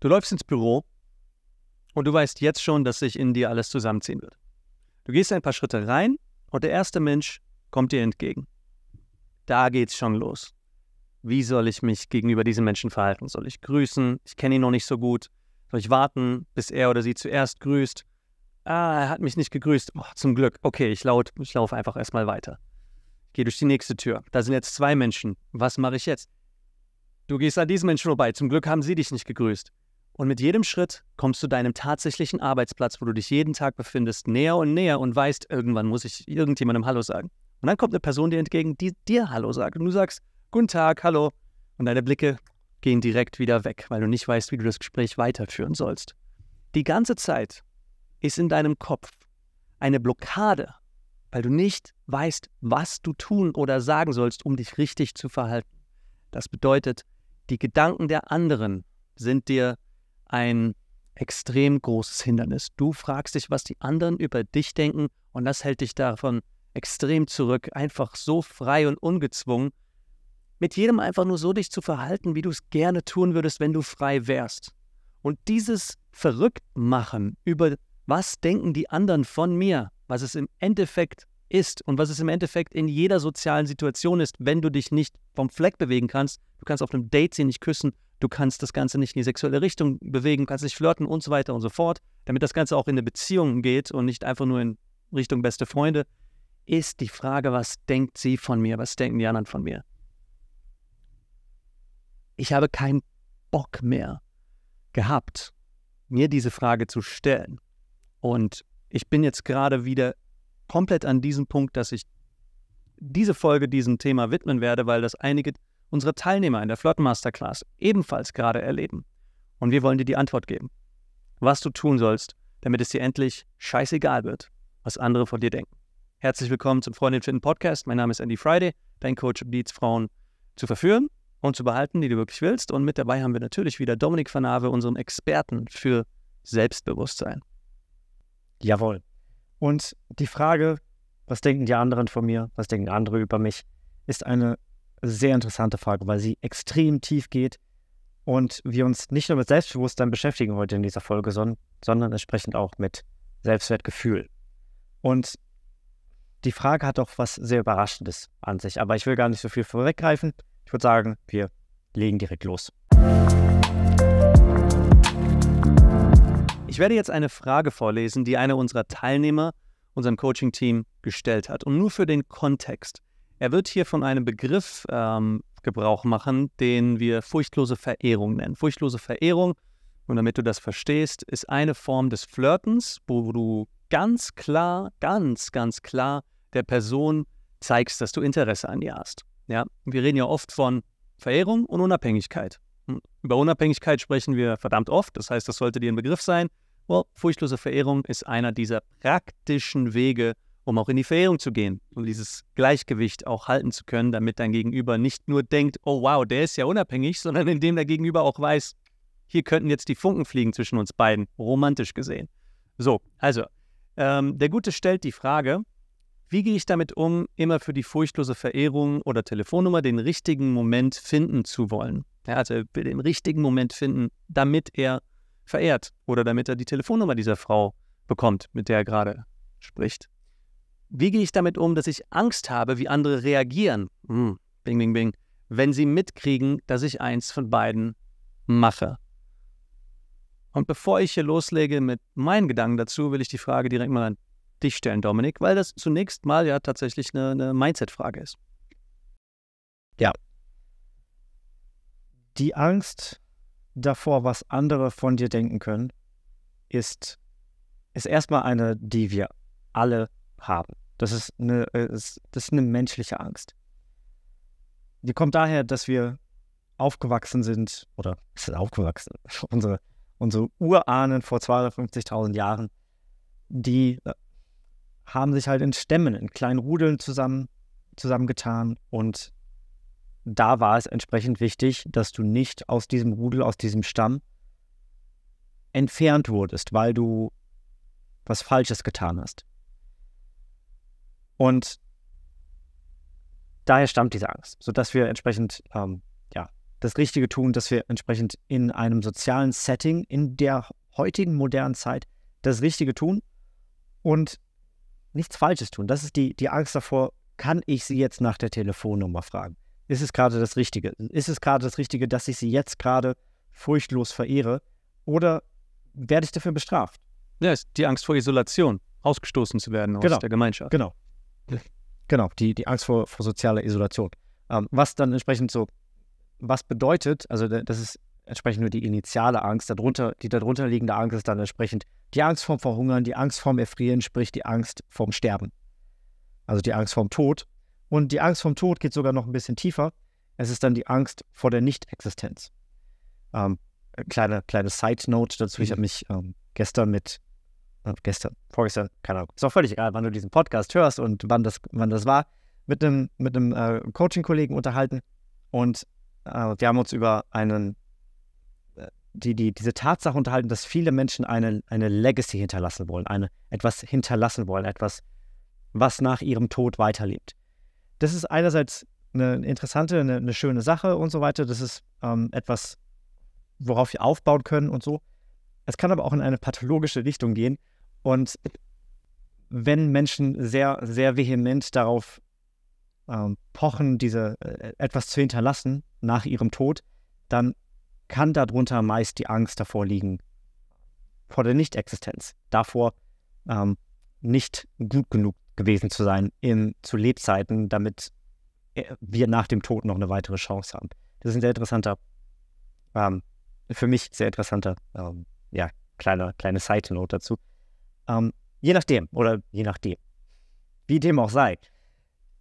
Du läufst ins Büro und du weißt jetzt schon, dass sich in dir alles zusammenziehen wird. Du gehst ein paar Schritte rein und der erste Mensch kommt dir entgegen. Da geht's schon los. Wie soll ich mich gegenüber diesem Menschen verhalten? Soll ich grüßen? Ich kenne ihn noch nicht so gut. Soll ich warten, bis er oder sie zuerst grüßt? Ah, er hat mich nicht gegrüßt. Oh, zum Glück. Okay, ich, laut, ich laufe einfach erstmal weiter. Ich gehe durch die nächste Tür. Da sind jetzt zwei Menschen. Was mache ich jetzt? Du gehst an diesen Menschen vorbei. Zum Glück haben sie dich nicht gegrüßt. Und mit jedem Schritt kommst du deinem tatsächlichen Arbeitsplatz, wo du dich jeden Tag befindest, näher und näher und weißt, irgendwann muss ich irgendjemandem Hallo sagen. Und dann kommt eine Person dir entgegen, die dir Hallo sagt. Und du sagst, Guten Tag, hallo. Und deine Blicke gehen direkt wieder weg, weil du nicht weißt, wie du das Gespräch weiterführen sollst. Die ganze Zeit ist in deinem Kopf eine Blockade, weil du nicht weißt, was du tun oder sagen sollst, um dich richtig zu verhalten. Das bedeutet, die Gedanken der anderen sind dir ein extrem großes Hindernis. Du fragst dich, was die anderen über dich denken und das hält dich davon extrem zurück, einfach so frei und ungezwungen, mit jedem einfach nur so dich zu verhalten, wie du es gerne tun würdest, wenn du frei wärst. Und dieses Verrücktmachen über was denken die anderen von mir, was es im Endeffekt ist und was es im Endeffekt in jeder sozialen Situation ist, wenn du dich nicht vom Fleck bewegen kannst. Du kannst auf einem Date sie nicht küssen, du kannst das Ganze nicht in die sexuelle Richtung bewegen, kannst nicht flirten und so weiter und so fort. Damit das Ganze auch in eine Beziehung geht und nicht einfach nur in Richtung beste Freunde, ist die Frage, was denkt sie von mir, was denken die anderen von mir? Ich habe keinen Bock mehr gehabt, mir diese Frage zu stellen. Und ich bin jetzt gerade wieder komplett an diesem Punkt, dass ich diese Folge diesem Thema widmen werde, weil das einige unserer Teilnehmer in der Flottenmasterclass ebenfalls gerade erleben. Und wir wollen dir die Antwort geben, was du tun sollst, damit es dir endlich scheißegal wird, was andere von dir denken. Herzlich willkommen zum Freundin finden Podcast. Mein Name ist Andy Friday, dein Coach, um Leads Frauen zu verführen und zu behalten, die du wirklich willst. Und mit dabei haben wir natürlich wieder Dominik Vanave, unseren Experten für Selbstbewusstsein. Jawohl. Und die Frage, was denken die anderen von mir, was denken andere über mich, ist eine sehr interessante Frage, weil sie extrem tief geht und wir uns nicht nur mit Selbstbewusstsein beschäftigen heute in dieser Folge, sondern, sondern entsprechend auch mit Selbstwertgefühl. Und die Frage hat auch was sehr Überraschendes an sich, aber ich will gar nicht so viel vorweggreifen. Ich würde sagen, wir legen direkt los. Ich werde jetzt eine Frage vorlesen, die einer unserer Teilnehmer unserem Coaching-Team gestellt hat. Und nur für den Kontext. Er wird hier von einem Begriff ähm, Gebrauch machen, den wir furchtlose Verehrung nennen. Furchtlose Verehrung, und damit du das verstehst, ist eine Form des Flirtens, wo du ganz klar, ganz, ganz klar der Person zeigst, dass du Interesse an ihr hast. Ja, wir reden ja oft von Verehrung und Unabhängigkeit. Über Unabhängigkeit sprechen wir verdammt oft, das heißt, das sollte dir ein Begriff sein. Well, furchtlose Verehrung ist einer dieser praktischen Wege, um auch in die Verehrung zu gehen, um dieses Gleichgewicht auch halten zu können, damit dein Gegenüber nicht nur denkt, oh wow, der ist ja unabhängig, sondern indem der Gegenüber auch weiß, hier könnten jetzt die Funken fliegen zwischen uns beiden, romantisch gesehen. So, also, ähm, der Gute stellt die Frage, wie gehe ich damit um, immer für die furchtlose Verehrung oder Telefonnummer den richtigen Moment finden zu wollen? Er hatte den richtigen Moment finden, damit er verehrt oder damit er die Telefonnummer dieser Frau bekommt, mit der er gerade spricht. Wie gehe ich damit um, dass ich Angst habe, wie andere reagieren? Hm, bing, bing, bing. Wenn sie mitkriegen, dass ich eins von beiden mache. Und bevor ich hier loslege mit meinen Gedanken dazu, will ich die Frage direkt mal an dich stellen, Dominik, weil das zunächst mal ja tatsächlich eine, eine Mindset-Frage ist. Ja, die Angst davor, was andere von dir denken können, ist, ist erstmal eine, die wir alle haben. Das ist, eine, ist, äh, das ist eine menschliche Angst. Die kommt daher, dass wir aufgewachsen sind, oder es ist aufgewachsen, unsere, unsere Urahnen vor 250.000 Jahren, die äh, haben sich halt in Stämmen, in kleinen Rudeln zusammen, zusammengetan und da war es entsprechend wichtig, dass du nicht aus diesem Rudel, aus diesem Stamm entfernt wurdest, weil du was Falsches getan hast. Und daher stammt diese Angst, sodass wir entsprechend ähm, ja, das Richtige tun, dass wir entsprechend in einem sozialen Setting in der heutigen modernen Zeit das Richtige tun und nichts Falsches tun. Das ist die, die Angst davor, kann ich sie jetzt nach der Telefonnummer fragen? ist es gerade das Richtige? Ist es gerade das Richtige, dass ich sie jetzt gerade furchtlos verehre? Oder werde ich dafür bestraft? Ja, ist die Angst vor Isolation, ausgestoßen zu werden genau. aus der Gemeinschaft. Genau. Genau, die, die Angst vor, vor sozialer Isolation. Ähm, was dann entsprechend so, was bedeutet, also das ist entsprechend nur die initiale Angst, darunter, die darunter liegende Angst ist dann entsprechend die Angst vorm Verhungern, die Angst vorm Erfrieren, sprich die Angst vorm Sterben. Also die Angst vorm Tod und die Angst vom Tod geht sogar noch ein bisschen tiefer. Es ist dann die Angst vor der Nicht-Existenz. Ähm, äh, kleine, kleine Side-Note dazu. Ich mhm. habe mich ähm, gestern mit, äh, gestern, vorgestern, keine Ahnung, ist auch völlig egal, wann du diesen Podcast hörst und wann das, wann das war, mit einem, mit einem äh, Coaching-Kollegen unterhalten. Und äh, wir haben uns über einen, äh, die, die, diese Tatsache unterhalten, dass viele Menschen eine, eine Legacy hinterlassen wollen, eine, etwas hinterlassen wollen, etwas, was nach ihrem Tod weiterlebt das ist einerseits eine interessante, eine, eine schöne Sache und so weiter. Das ist ähm, etwas, worauf wir aufbauen können und so. Es kann aber auch in eine pathologische Richtung gehen. Und wenn Menschen sehr, sehr vehement darauf ähm, pochen, diese äh, etwas zu hinterlassen nach ihrem Tod, dann kann darunter meist die Angst davor liegen, vor der Nichtexistenz, davor ähm, nicht gut genug gewesen zu sein in, zu Lebzeiten, damit äh, wir nach dem Tod noch eine weitere Chance haben. Das ist ein sehr interessanter, ähm, für mich sehr interessanter, ähm, ja, kleiner, kleine Side-Note dazu. Ähm, je nachdem, oder je nachdem, wie dem auch sei,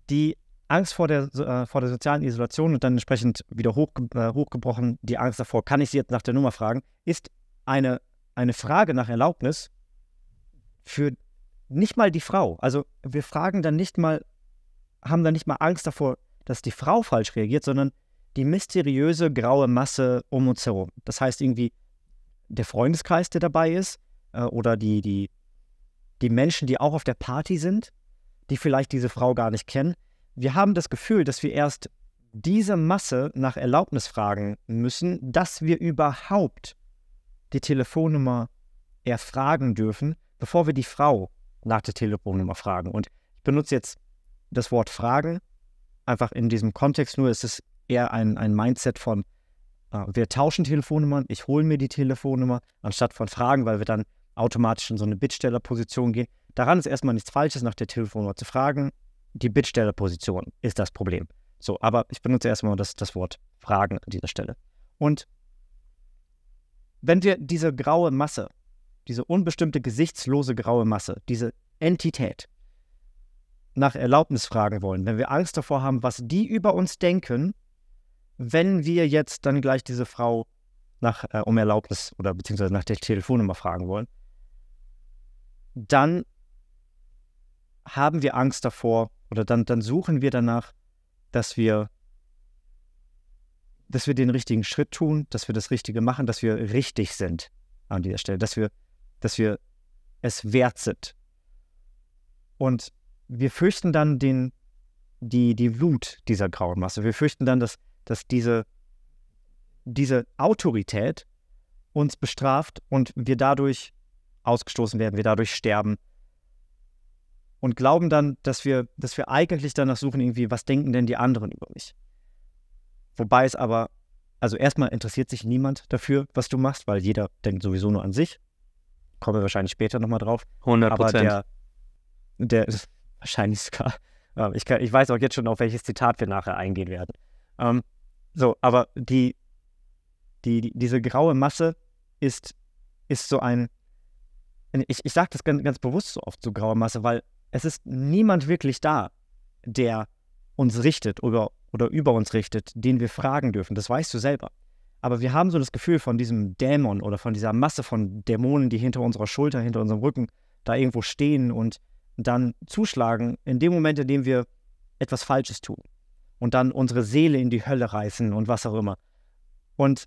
die Angst vor der, äh, vor der sozialen Isolation und dann entsprechend wieder hochge äh, hochgebrochen, die Angst davor, kann ich Sie jetzt nach der Nummer fragen, ist eine, eine Frage nach Erlaubnis für nicht mal die Frau. Also wir fragen dann nicht mal, haben dann nicht mal Angst davor, dass die Frau falsch reagiert, sondern die mysteriöse graue Masse um uns herum. Das heißt irgendwie der Freundeskreis, der dabei ist, äh, oder die, die, die Menschen, die auch auf der Party sind, die vielleicht diese Frau gar nicht kennen. Wir haben das Gefühl, dass wir erst diese Masse nach Erlaubnis fragen müssen, dass wir überhaupt die Telefonnummer erfragen dürfen, bevor wir die Frau nach der Telefonnummer fragen. Und ich benutze jetzt das Wort Fragen einfach in diesem Kontext nur. es ist eher ein, ein Mindset von, äh, wir tauschen Telefonnummern, ich hole mir die Telefonnummer, anstatt von Fragen, weil wir dann automatisch in so eine Bittstellerposition gehen. Daran ist erstmal nichts Falsches, nach der Telefonnummer zu fragen. Die Bittstellerposition ist das Problem. So, aber ich benutze erstmal das, das Wort Fragen an dieser Stelle. Und wenn wir diese graue Masse diese unbestimmte gesichtslose graue Masse, diese Entität, nach Erlaubnis fragen wollen, wenn wir Angst davor haben, was die über uns denken, wenn wir jetzt dann gleich diese Frau nach, äh, um Erlaubnis oder beziehungsweise nach der Telefonnummer fragen wollen, dann haben wir Angst davor oder dann, dann suchen wir danach, dass wir, dass wir den richtigen Schritt tun, dass wir das Richtige machen, dass wir richtig sind an dieser Stelle, dass wir dass wir es wert sind. Und wir fürchten dann den, die, die Wut dieser grauen Masse. Wir fürchten dann, dass, dass diese, diese Autorität uns bestraft und wir dadurch ausgestoßen werden, wir dadurch sterben. Und glauben dann, dass wir, dass wir eigentlich danach suchen, irgendwie, was denken denn die anderen über mich? Wobei es aber, also erstmal interessiert sich niemand dafür, was du machst, weil jeder denkt sowieso nur an sich kommen wir wahrscheinlich später nochmal drauf. 100 Prozent. Aber der, der wahrscheinlich sogar. Äh, ich, kann, ich weiß auch jetzt schon, auf welches Zitat wir nachher eingehen werden. Ähm, so, aber die, die, die, diese graue Masse ist, ist so ein. Ich, ich sage das ganz, ganz bewusst so oft, so graue Masse, weil es ist niemand wirklich da, der uns richtet oder, oder über uns richtet, den wir fragen dürfen. Das weißt du selber. Aber wir haben so das Gefühl von diesem Dämon oder von dieser Masse von Dämonen, die hinter unserer Schulter, hinter unserem Rücken da irgendwo stehen und dann zuschlagen, in dem Moment, in dem wir etwas Falsches tun und dann unsere Seele in die Hölle reißen und was auch immer. Und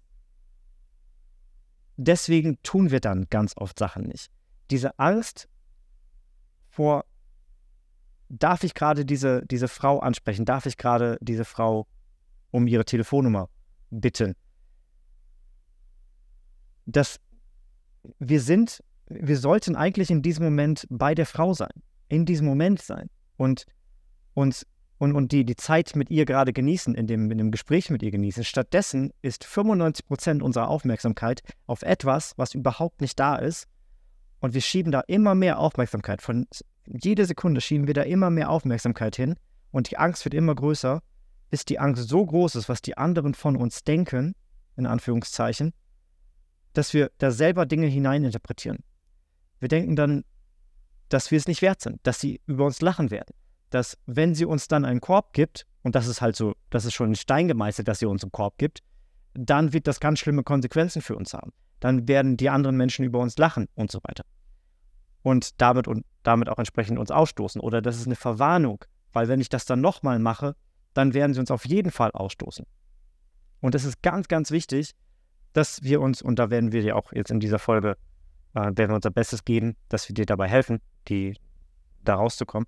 deswegen tun wir dann ganz oft Sachen nicht. Diese Angst vor, darf ich gerade diese, diese Frau ansprechen? Darf ich gerade diese Frau um ihre Telefonnummer bitten? dass wir sind, wir sollten eigentlich in diesem Moment bei der Frau sein, in diesem Moment sein und uns und, und die, die Zeit mit ihr gerade genießen, in dem, in dem Gespräch mit ihr genießen. Stattdessen ist 95 unserer Aufmerksamkeit auf etwas, was überhaupt nicht da ist. Und wir schieben da immer mehr Aufmerksamkeit. Von jede Sekunde schieben wir da immer mehr Aufmerksamkeit hin. Und die Angst wird immer größer, bis die Angst so groß ist, was die anderen von uns denken, in Anführungszeichen, dass wir da selber Dinge hineininterpretieren. Wir denken dann, dass wir es nicht wert sind, dass sie über uns lachen werden. Dass, wenn sie uns dann einen Korb gibt, und das ist halt so, das ist schon ein Stein gemeißelt, dass sie uns einen Korb gibt, dann wird das ganz schlimme Konsequenzen für uns haben. Dann werden die anderen Menschen über uns lachen und so weiter. Und damit, und damit auch entsprechend uns ausstoßen. Oder das ist eine Verwarnung, weil wenn ich das dann nochmal mache, dann werden sie uns auf jeden Fall ausstoßen. Und es ist ganz, ganz wichtig, dass wir uns, und da werden wir dir auch jetzt in dieser Folge, äh, werden wir unser Bestes geben, dass wir dir dabei helfen, die, da rauszukommen,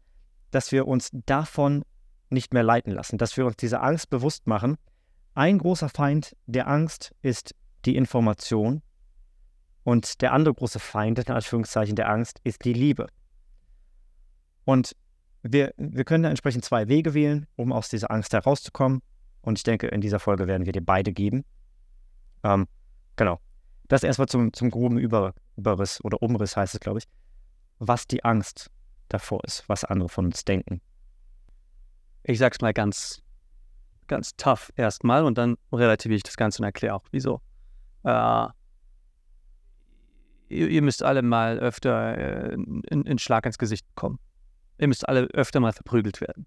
dass wir uns davon nicht mehr leiten lassen, dass wir uns diese Angst bewusst machen. Ein großer Feind der Angst ist die Information und der andere große Feind, in Anführungszeichen, der Angst ist die Liebe. Und wir, wir können da entsprechend zwei Wege wählen, um aus dieser Angst herauszukommen. Und ich denke, in dieser Folge werden wir dir beide geben. Ähm, genau. Das erstmal zum, zum groben Über, Überriss oder Umriss heißt es, glaube ich, was die Angst davor ist, was andere von uns denken. Ich sag's mal ganz, ganz tough erstmal und dann relativiere ich das Ganze und erkläre auch, wieso. Äh, ihr, ihr, müsst alle mal öfter äh, einen Schlag ins Gesicht bekommen. Ihr müsst alle öfter mal verprügelt werden.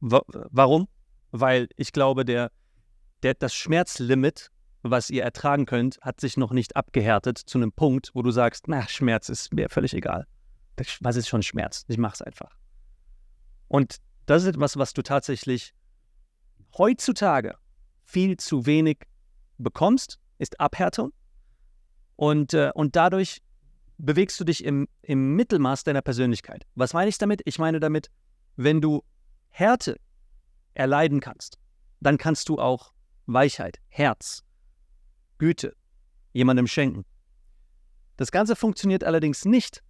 Wa warum? Weil ich glaube, der, der, das Schmerzlimit, was ihr ertragen könnt, hat sich noch nicht abgehärtet zu einem Punkt, wo du sagst, na, Schmerz ist mir völlig egal. Das, was ist schon Schmerz? Ich mach's einfach. Und das ist etwas, was du tatsächlich heutzutage viel zu wenig bekommst, ist Abhärtung. Und, äh, und dadurch bewegst du dich im, im Mittelmaß deiner Persönlichkeit. Was meine ich damit? Ich meine damit, wenn du Härte erleiden kannst, dann kannst du auch Weichheit, Herz, Güte jemandem schenken. Das Ganze funktioniert allerdings nicht,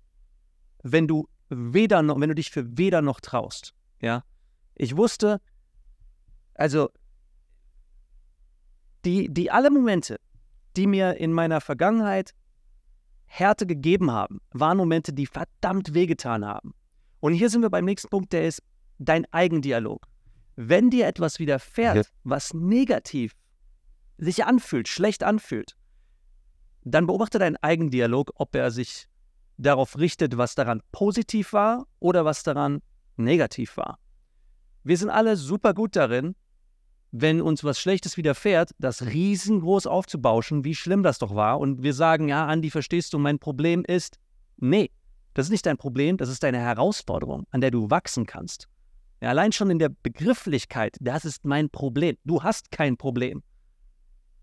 wenn du weder noch, wenn du dich für weder noch traust. Ja, ich wusste, also die, die alle Momente, die mir in meiner Vergangenheit Härte gegeben haben, waren Momente, die verdammt wehgetan haben. Und hier sind wir beim nächsten Punkt, der ist dein Eigendialog wenn dir etwas widerfährt, was negativ sich anfühlt, schlecht anfühlt, dann beobachte deinen eigenen Dialog, ob er sich darauf richtet, was daran positiv war oder was daran negativ war. Wir sind alle super gut darin, wenn uns was Schlechtes widerfährt, das riesengroß aufzubauschen, wie schlimm das doch war. Und wir sagen, ja, Andi, verstehst du, mein Problem ist. Nee, das ist nicht dein Problem, das ist deine Herausforderung, an der du wachsen kannst. Ja, allein schon in der Begrifflichkeit, das ist mein Problem. Du hast kein Problem.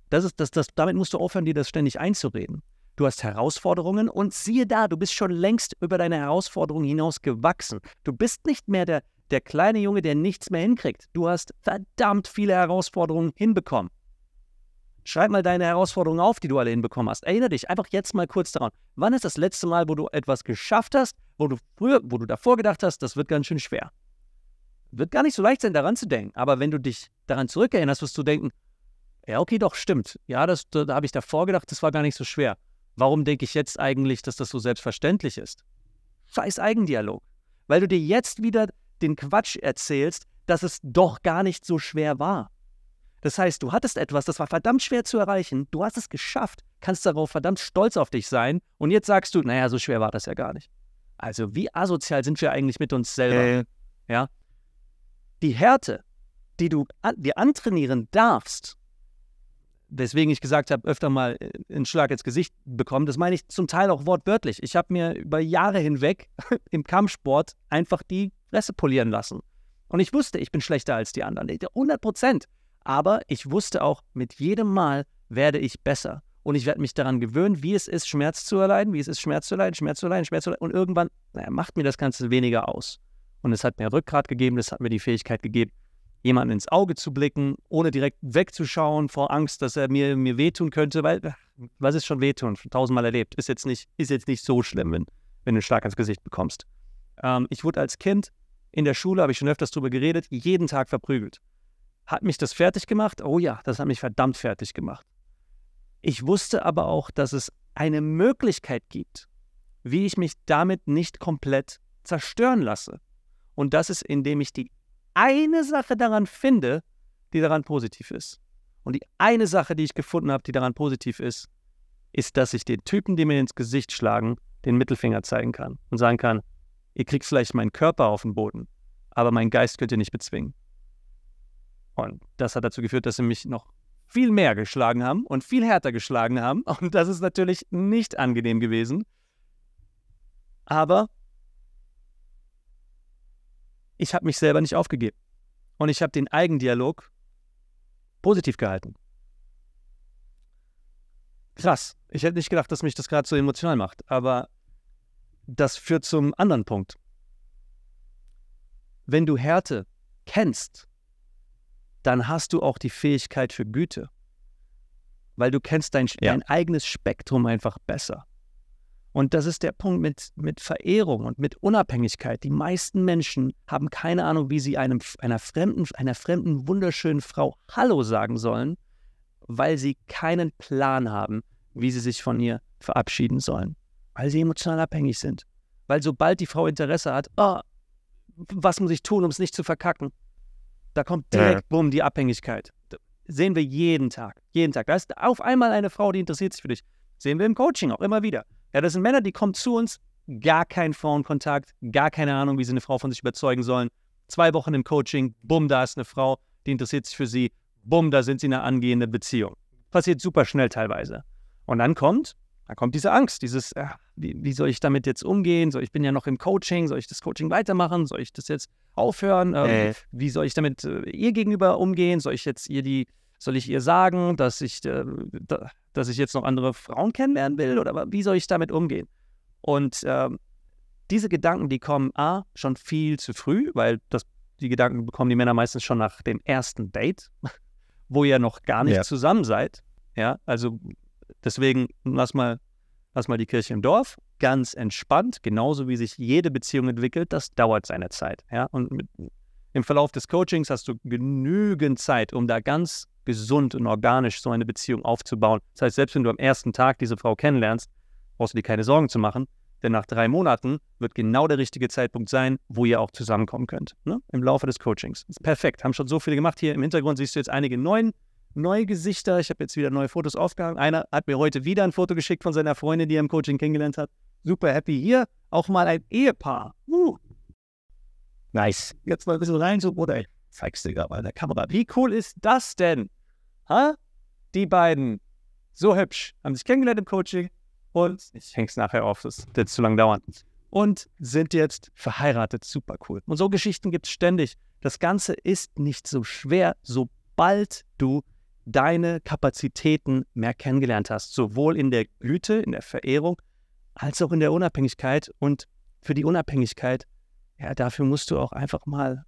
Das ist, das, das, damit musst du aufhören, dir das ständig einzureden. Du hast Herausforderungen und siehe da, du bist schon längst über deine Herausforderungen hinaus gewachsen. Du bist nicht mehr der, der kleine Junge, der nichts mehr hinkriegt. Du hast verdammt viele Herausforderungen hinbekommen. Schreib mal deine Herausforderungen auf, die du alle hinbekommen hast. Erinnere dich einfach jetzt mal kurz daran. Wann ist das letzte Mal, wo du etwas geschafft hast, wo du früher, wo du davor gedacht hast, das wird ganz schön schwer? wird gar nicht so leicht sein, daran zu denken. Aber wenn du dich daran zurückerinnerst, wirst du denken, ja, okay, doch, stimmt. Ja, das, da, da habe ich davor gedacht, das war gar nicht so schwer. Warum denke ich jetzt eigentlich, dass das so selbstverständlich ist? Scheiß Eigendialog. Weil du dir jetzt wieder den Quatsch erzählst, dass es doch gar nicht so schwer war. Das heißt, du hattest etwas, das war verdammt schwer zu erreichen, du hast es geschafft, kannst darauf verdammt stolz auf dich sein und jetzt sagst du, naja, so schwer war das ja gar nicht. Also wie asozial sind wir eigentlich mit uns selber? Äh. Ja, die Härte, die du dir antrainieren darfst, weswegen ich gesagt habe, öfter mal äh, einen Schlag ins Gesicht bekommen, das meine ich zum Teil auch wortwörtlich. Ich habe mir über Jahre hinweg im Kampfsport einfach die Fresse polieren lassen. Und ich wusste, ich bin schlechter als die anderen. 100 Prozent. Aber ich wusste auch, mit jedem Mal werde ich besser. Und ich werde mich daran gewöhnen, wie es ist, Schmerz zu erleiden, wie es ist, Schmerz zu erleiden, Schmerz zu erleiden, Schmerz zu erleiden. Und irgendwann naja, macht mir das Ganze weniger aus. Und es hat mir Rückgrat gegeben, es hat mir die Fähigkeit gegeben, jemanden ins Auge zu blicken, ohne direkt wegzuschauen vor Angst, dass er mir, mir wehtun könnte, weil was ist schon wehtun? Schon tausendmal erlebt. Ist jetzt nicht, ist jetzt nicht so schlimm, wenn, wenn du einen Schlag ins Gesicht bekommst. Ähm, ich wurde als Kind in der Schule, habe ich schon öfters drüber geredet, jeden Tag verprügelt. Hat mich das fertig gemacht? Oh ja, das hat mich verdammt fertig gemacht. Ich wusste aber auch, dass es eine Möglichkeit gibt, wie ich mich damit nicht komplett zerstören lasse. Und das ist, indem ich die eine Sache daran finde, die daran positiv ist. Und die eine Sache, die ich gefunden habe, die daran positiv ist, ist, dass ich den Typen, die mir ins Gesicht schlagen, den Mittelfinger zeigen kann und sagen kann, ihr kriegt vielleicht meinen Körper auf den Boden, aber meinen Geist könnt ihr nicht bezwingen. Und das hat dazu geführt, dass sie mich noch viel mehr geschlagen haben und viel härter geschlagen haben. Und das ist natürlich nicht angenehm gewesen. Aber ich habe mich selber nicht aufgegeben. Und ich habe den Eigendialog positiv gehalten. Krass. Ich hätte nicht gedacht, dass mich das gerade so emotional macht. Aber das führt zum anderen Punkt. Wenn du Härte kennst, dann hast du auch die Fähigkeit für Güte. Weil du kennst dein, ja. dein eigenes Spektrum einfach besser. Und das ist der Punkt mit, mit Verehrung und mit Unabhängigkeit. Die meisten Menschen haben keine Ahnung, wie sie einem, einer, fremden, einer fremden, wunderschönen Frau Hallo sagen sollen, weil sie keinen Plan haben, wie sie sich von ihr verabschieden sollen, weil sie emotional abhängig sind. Weil sobald die Frau Interesse hat, oh, was muss ich tun, um es nicht zu verkacken, da kommt direkt, ja. bumm, die Abhängigkeit. Das sehen wir jeden Tag, jeden Tag. Da ist auf einmal eine Frau, die interessiert sich für dich. Sehen wir im Coaching auch immer wieder. Ja, das sind Männer, die kommen zu uns, gar kein Frauenkontakt, gar keine Ahnung, wie sie eine Frau von sich überzeugen sollen. Zwei Wochen im Coaching, bumm, da ist eine Frau, die interessiert sich für sie, bumm, da sind sie in einer angehenden Beziehung. Passiert super schnell teilweise. Und dann kommt, dann kommt diese Angst, dieses, ach, äh, wie, wie, soll ich damit jetzt umgehen? Soll ich bin ja noch im Coaching, soll ich das Coaching weitermachen? Soll ich das jetzt aufhören? Ähm, äh. Wie soll ich damit äh, ihr gegenüber umgehen? Soll ich jetzt ihr die soll ich ihr sagen, dass ich, äh, dass ich jetzt noch andere Frauen kennenlernen will oder wie soll ich damit umgehen? Und ähm, diese Gedanken, die kommen A, schon viel zu früh, weil das, die Gedanken bekommen die Männer meistens schon nach dem ersten Date, wo ihr noch gar nicht ja. zusammen seid. Ja, also deswegen lass mal, lass mal die Kirche im Dorf, ganz entspannt, genauso wie sich jede Beziehung entwickelt, das dauert seine Zeit. Ja, und mit, im Verlauf des Coachings hast du genügend Zeit, um da ganz gesund und organisch so eine Beziehung aufzubauen. Das heißt, selbst wenn du am ersten Tag diese Frau kennenlernst, brauchst du dir keine Sorgen zu machen, denn nach drei Monaten wird genau der richtige Zeitpunkt sein, wo ihr auch zusammenkommen könnt. Ne? Im Laufe des Coachings. ist perfekt. Haben schon so viele gemacht. Hier im Hintergrund siehst du jetzt einige neuen, neue Gesichter. Ich habe jetzt wieder neue Fotos aufgehangen. Einer hat mir heute wieder ein Foto geschickt von seiner Freundin, die er im Coaching kennengelernt hat. Super happy. Hier auch mal ein Ehepaar. Uh. Nice. Jetzt mal ein bisschen rein, so Bruder zeig's dir gerade mal in der Kamera. Wie cool ist das denn? Ha? Die beiden, so hübsch, haben sich kennengelernt im Coaching und ich hänge es nachher auf, das wird zu lang dauern. Und sind jetzt verheiratet, super cool. Und so Geschichten gibt es ständig. Das Ganze ist nicht so schwer, sobald du deine Kapazitäten mehr kennengelernt hast, sowohl in der Güte, in der Verehrung, als auch in der Unabhängigkeit. Und für die Unabhängigkeit, ja, dafür musst du auch einfach mal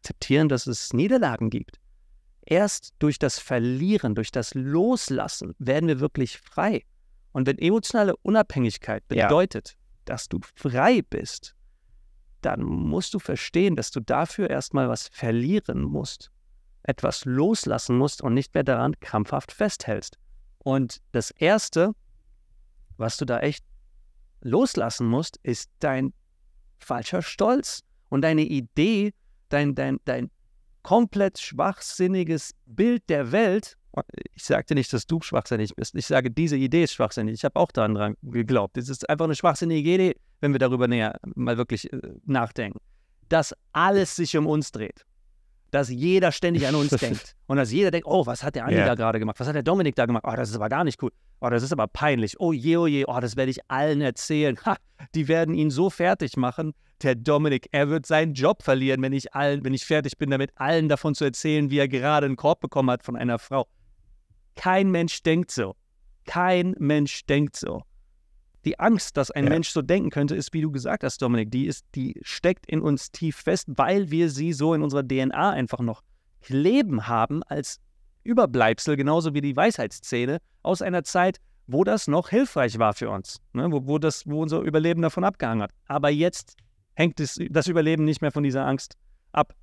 akzeptieren, dass es Niederlagen gibt. Erst durch das Verlieren, durch das Loslassen werden wir wirklich frei. Und wenn emotionale Unabhängigkeit bedeutet, ja. dass du frei bist, dann musst du verstehen, dass du dafür erstmal was verlieren musst, etwas loslassen musst und nicht mehr daran krampfhaft festhältst. Und das Erste, was du da echt loslassen musst, ist dein falscher Stolz und deine Idee, dein, dein, dein komplett schwachsinniges Bild der Welt. Ich sagte nicht, dass du schwachsinnig bist. Ich sage, diese Idee ist schwachsinnig. Ich habe auch daran dran geglaubt. Es ist einfach eine schwachsinnige Idee, wenn wir darüber näher mal wirklich äh, nachdenken. Dass alles sich um uns dreht. Dass jeder ständig an uns denkt. Und dass jeder denkt, oh, was hat der Andi yeah. da gerade gemacht? Was hat der Dominik da gemacht? Oh, das ist aber gar nicht cool. Oh, das ist aber peinlich. Oh je, oh je. Oh, das werde ich allen erzählen. Ha, die werden ihn so fertig machen, der Dominik, er wird seinen Job verlieren, wenn ich allen, wenn ich fertig bin, damit allen davon zu erzählen, wie er gerade einen Korb bekommen hat von einer Frau. Kein Mensch denkt so. Kein Mensch denkt so. Die Angst, dass ein ja. Mensch so denken könnte, ist, wie du gesagt hast, Dominik, die ist, die steckt in uns tief fest, weil wir sie so in unserer DNA einfach noch leben haben als Überbleibsel, genauso wie die Weisheitszähne aus einer Zeit, wo das noch hilfreich war für uns, ne? wo, wo, das, wo unser Überleben davon abgehangen hat. Aber jetzt hängt das, das Überleben nicht mehr von dieser Angst ab.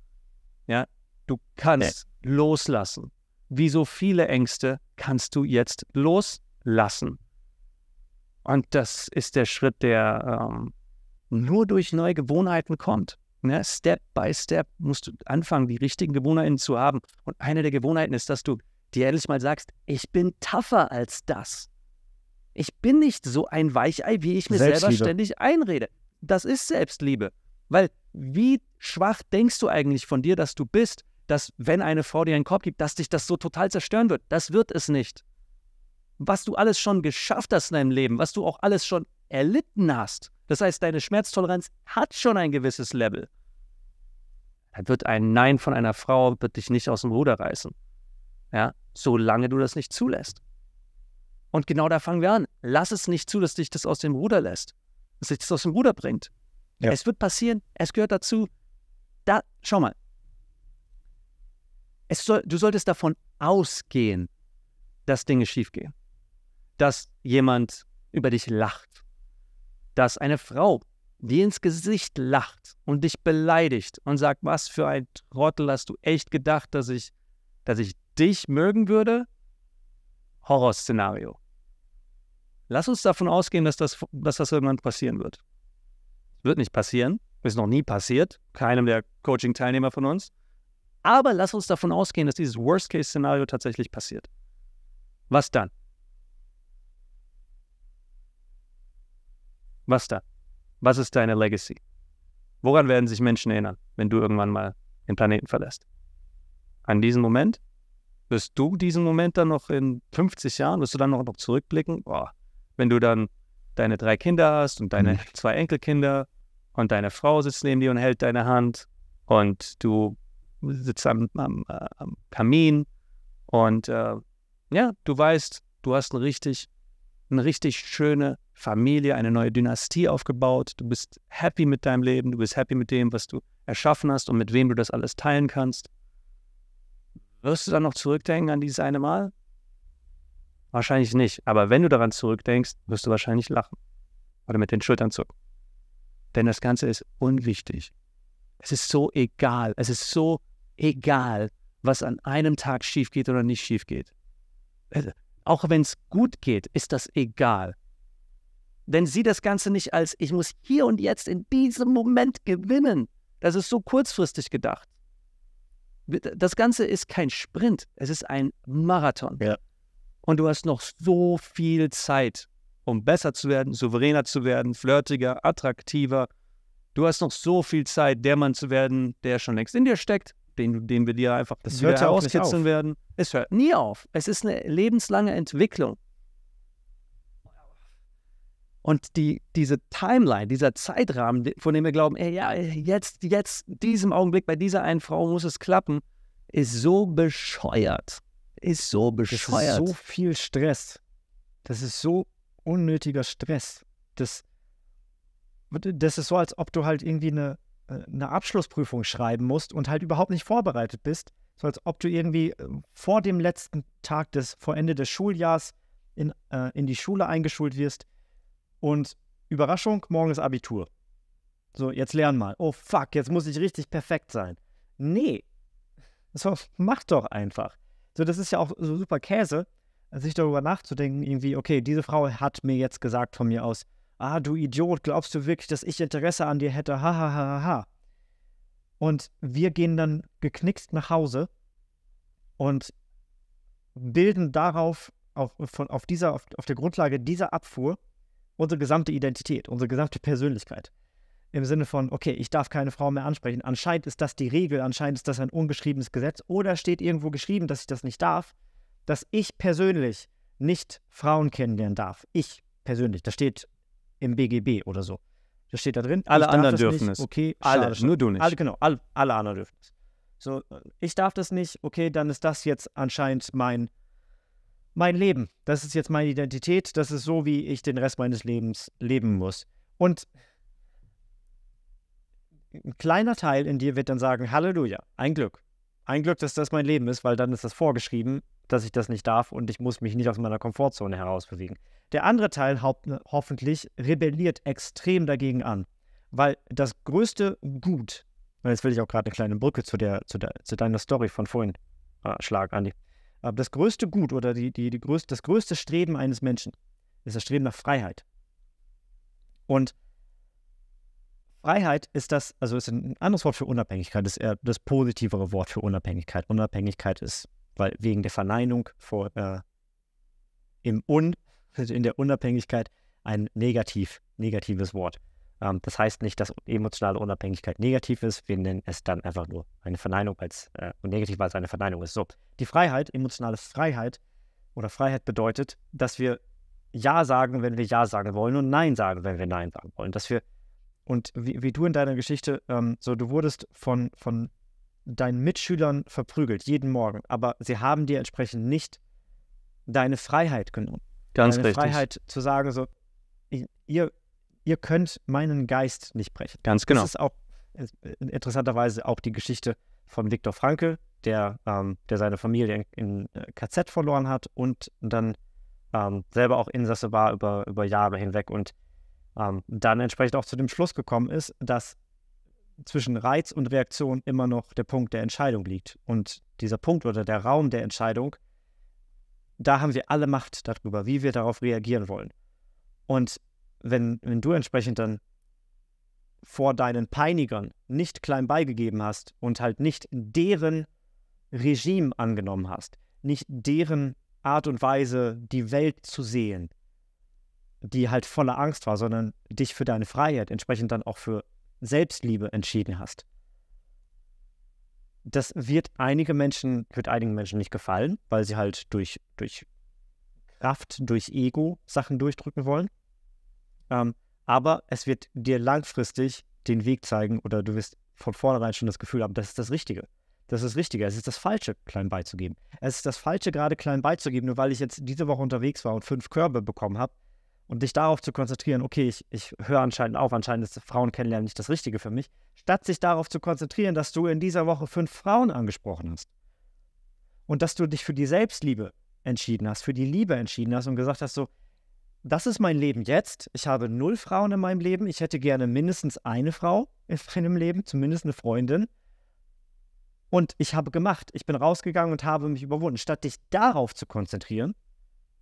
Ja, du kannst nee. loslassen. Wie so viele Ängste kannst du jetzt loslassen. Und das ist der Schritt, der ähm, nur durch neue Gewohnheiten kommt. Ne? Step by step musst du anfangen, die richtigen Gewohnheiten zu haben. Und eine der Gewohnheiten ist, dass du dir endlich mal sagst, ich bin tougher als das. Ich bin nicht so ein Weichei, wie ich mir selber ständig einrede das ist Selbstliebe. Weil wie schwach denkst du eigentlich von dir, dass du bist, dass wenn eine Frau dir einen Korb gibt, dass dich das so total zerstören wird? Das wird es nicht. Was du alles schon geschafft hast in deinem Leben, was du auch alles schon erlitten hast, das heißt, deine Schmerztoleranz hat schon ein gewisses Level. Dann wird ein Nein von einer Frau wird dich nicht aus dem Ruder reißen. Ja, solange du das nicht zulässt. Und genau da fangen wir an. Lass es nicht zu, dass dich das aus dem Ruder lässt sich das aus dem Ruder bringt. Ja. Es wird passieren, es gehört dazu. Da, schau mal. Soll, du solltest davon ausgehen, dass Dinge schiefgehen. Dass jemand über dich lacht. Dass eine Frau dir ins Gesicht lacht und dich beleidigt und sagt, was für ein Trottel hast du echt gedacht, dass ich, dass ich dich mögen würde? Horrorszenario. Lass uns davon ausgehen, dass das, dass das irgendwann passieren wird. Wird nicht passieren, ist noch nie passiert, keinem der Coaching-Teilnehmer von uns. Aber lass uns davon ausgehen, dass dieses Worst-Case-Szenario tatsächlich passiert. Was dann? Was dann? Was ist deine Legacy? Woran werden sich Menschen erinnern, wenn du irgendwann mal den Planeten verlässt? An diesen Moment? Wirst du diesen Moment dann noch in 50 Jahren, wirst du dann noch, noch zurückblicken? Boah, wenn du dann deine drei Kinder hast und deine zwei Enkelkinder und deine Frau sitzt neben dir und hält deine Hand und du sitzt am, am, äh, am Kamin und äh, ja, du weißt, du hast eine richtig, eine richtig schöne Familie, eine neue Dynastie aufgebaut. Du bist happy mit deinem Leben, du bist happy mit dem, was du erschaffen hast und mit wem du das alles teilen kannst. Wirst du dann noch zurückdenken an dieses eine Mal? Wahrscheinlich nicht. Aber wenn du daran zurückdenkst, wirst du wahrscheinlich lachen. Oder mit den Schultern zucken. Denn das Ganze ist unwichtig. Es ist so egal. Es ist so egal, was an einem Tag schief geht oder nicht schief geht. Auch wenn es gut geht, ist das egal. Denn sieh das Ganze nicht als, ich muss hier und jetzt in diesem Moment gewinnen. Das ist so kurzfristig gedacht. Das Ganze ist kein Sprint, es ist ein Marathon. Ja. Und du hast noch so viel Zeit, um besser zu werden, souveräner zu werden, flirtiger, attraktiver. Du hast noch so viel Zeit, der Mann zu werden, der schon längst in dir steckt, den, den wir dir einfach das hört ja auskitzeln werden. Es hört nie auf. Es ist eine lebenslange Entwicklung. Und die, diese Timeline, dieser Zeitrahmen, von dem wir glauben, ey, ja, jetzt, jetzt, diesem Augenblick, bei dieser einen Frau muss es klappen, ist so bescheuert. Ist so bescheuert. Das ist so viel Stress. Das ist so unnötiger Stress. Das, das ist so, als ob du halt irgendwie eine, äh, eine Abschlussprüfung schreiben musst und halt überhaupt nicht vorbereitet bist. So als ob du irgendwie äh, vor dem letzten Tag des, vor Ende des Schuljahrs in, äh, in die Schule eingeschult wirst. Und Überraschung, morgen ist Abitur. So, jetzt lern mal. Oh fuck, jetzt muss ich richtig perfekt sein. Nee. So, mach doch einfach. So, das ist ja auch so super Käse, sich darüber nachzudenken, irgendwie, okay, diese Frau hat mir jetzt gesagt von mir aus, ah, du Idiot, glaubst du wirklich, dass ich Interesse an dir hätte? Ha, ha, ha, ha. ha. Und wir gehen dann geknickt nach Hause und bilden darauf, auf, von, auf, dieser, auf, auf der Grundlage dieser Abfuhr, unsere gesamte Identität, unsere gesamte Persönlichkeit im Sinne von, okay, ich darf keine Frau mehr ansprechen. Anscheinend ist das die Regel, anscheinend ist das ein ungeschriebenes Gesetz oder steht irgendwo geschrieben, dass ich das nicht darf, dass ich persönlich nicht Frauen kennenlernen darf. Ich persönlich, das steht im BGB oder so. Das steht da drin. Alle ich anderen dürfen nicht. es. Okay, alle, schade, schade. nur du nicht. Alle, genau, alle, alle anderen dürfen es. So, ich darf das nicht, okay, dann ist das jetzt anscheinend mein, mein Leben. Das ist jetzt meine Identität, das ist so, wie ich den Rest meines Lebens leben muss. Und ein kleiner Teil in dir wird dann sagen, Halleluja, ein Glück. Ein Glück, dass das mein Leben ist, weil dann ist das vorgeschrieben, dass ich das nicht darf und ich muss mich nicht aus meiner Komfortzone herausbewegen. Der andere Teil hoffentlich rebelliert extrem dagegen an, weil das größte Gut, jetzt will ich auch gerade eine kleine Brücke zu, der, zu, der, zu deiner Story von vorhin äh, schlagen, Andi. Aber äh, das größte Gut oder die, die, die größte, das größte Streben eines Menschen ist das Streben nach Freiheit. Und Freiheit ist das, also ist ein anderes Wort für Unabhängigkeit, ist eher das positivere Wort für Unabhängigkeit. Unabhängigkeit ist, weil wegen der Verneinung vor, äh, im Un, in der Unabhängigkeit ein negativ, negatives Wort. Ähm, das heißt nicht, dass emotionale Unabhängigkeit negativ ist, wir nennen es dann einfach nur eine Verneinung als, äh, negativ, als eine Verneinung ist. So, die Freiheit, emotionale Freiheit oder Freiheit bedeutet, dass wir Ja sagen, wenn wir Ja sagen wollen und Nein sagen, wenn wir Nein sagen wollen. Dass wir und wie, wie du in deiner Geschichte, ähm, so du wurdest von, von deinen Mitschülern verprügelt, jeden Morgen, aber sie haben dir entsprechend nicht deine Freiheit genommen. Ganz deine richtig. Freiheit zu sagen, so, ihr, ihr könnt meinen Geist nicht brechen. Ganz genau. Das ist auch äh, interessanterweise auch die Geschichte von Viktor Frankl, der, ähm, der seine Familie in, in, äh, KZ verloren hat und dann ähm, selber auch Insasse war über, über Jahre hinweg und ähm, dann entsprechend auch zu dem Schluss gekommen ist, dass zwischen Reiz und Reaktion immer noch der Punkt der Entscheidung liegt. Und dieser Punkt oder der Raum der Entscheidung, da haben wir alle Macht darüber, wie wir darauf reagieren wollen. Und wenn, wenn du entsprechend dann vor deinen Peinigern nicht klein beigegeben hast und halt nicht deren Regime angenommen hast, nicht deren Art und Weise, die Welt zu sehen, die halt voller Angst war, sondern dich für deine Freiheit, entsprechend dann auch für Selbstliebe entschieden hast. Das wird einige Menschen, wird einigen Menschen nicht gefallen, weil sie halt durch, durch Kraft, durch Ego Sachen durchdrücken wollen. Ähm, aber es wird dir langfristig den Weg zeigen oder du wirst von vornherein schon das Gefühl haben, das ist das Richtige. Das ist das Richtige. Es ist das Falsche, klein beizugeben. Es ist das Falsche, gerade klein beizugeben, nur weil ich jetzt diese Woche unterwegs war und fünf Körbe bekommen habe, und dich darauf zu konzentrieren, okay, ich, ich höre anscheinend auf, anscheinend ist Frauen kennenlernen nicht das Richtige für mich, statt sich darauf zu konzentrieren, dass du in dieser Woche fünf Frauen angesprochen hast und dass du dich für die Selbstliebe entschieden hast, für die Liebe entschieden hast und gesagt hast, so, das ist mein Leben jetzt. Ich habe null Frauen in meinem Leben. Ich hätte gerne mindestens eine Frau in meinem Leben, zumindest eine Freundin. Und ich habe gemacht. Ich bin rausgegangen und habe mich überwunden. Statt dich darauf zu konzentrieren,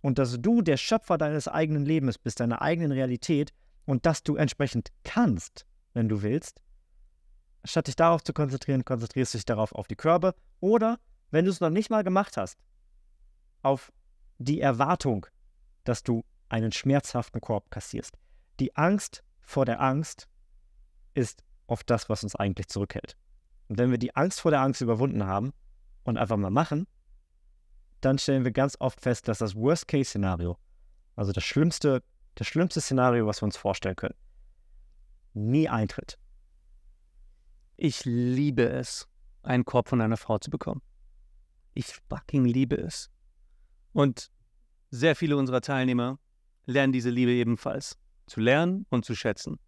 und dass du der Schöpfer deines eigenen Lebens bist, deiner eigenen Realität und dass du entsprechend kannst, wenn du willst, statt dich darauf zu konzentrieren, konzentrierst du dich darauf auf die Körbe oder, wenn du es noch nicht mal gemacht hast, auf die Erwartung, dass du einen schmerzhaften Korb kassierst. Die Angst vor der Angst ist oft das, was uns eigentlich zurückhält. Und wenn wir die Angst vor der Angst überwunden haben und einfach mal machen, dann stellen wir ganz oft fest, dass das Worst-Case-Szenario, also das schlimmste, das schlimmste Szenario, was wir uns vorstellen können, nie eintritt. Ich liebe es, einen Korb von einer Frau zu bekommen. Ich fucking liebe es. Und sehr viele unserer Teilnehmer lernen diese Liebe ebenfalls zu lernen und zu schätzen.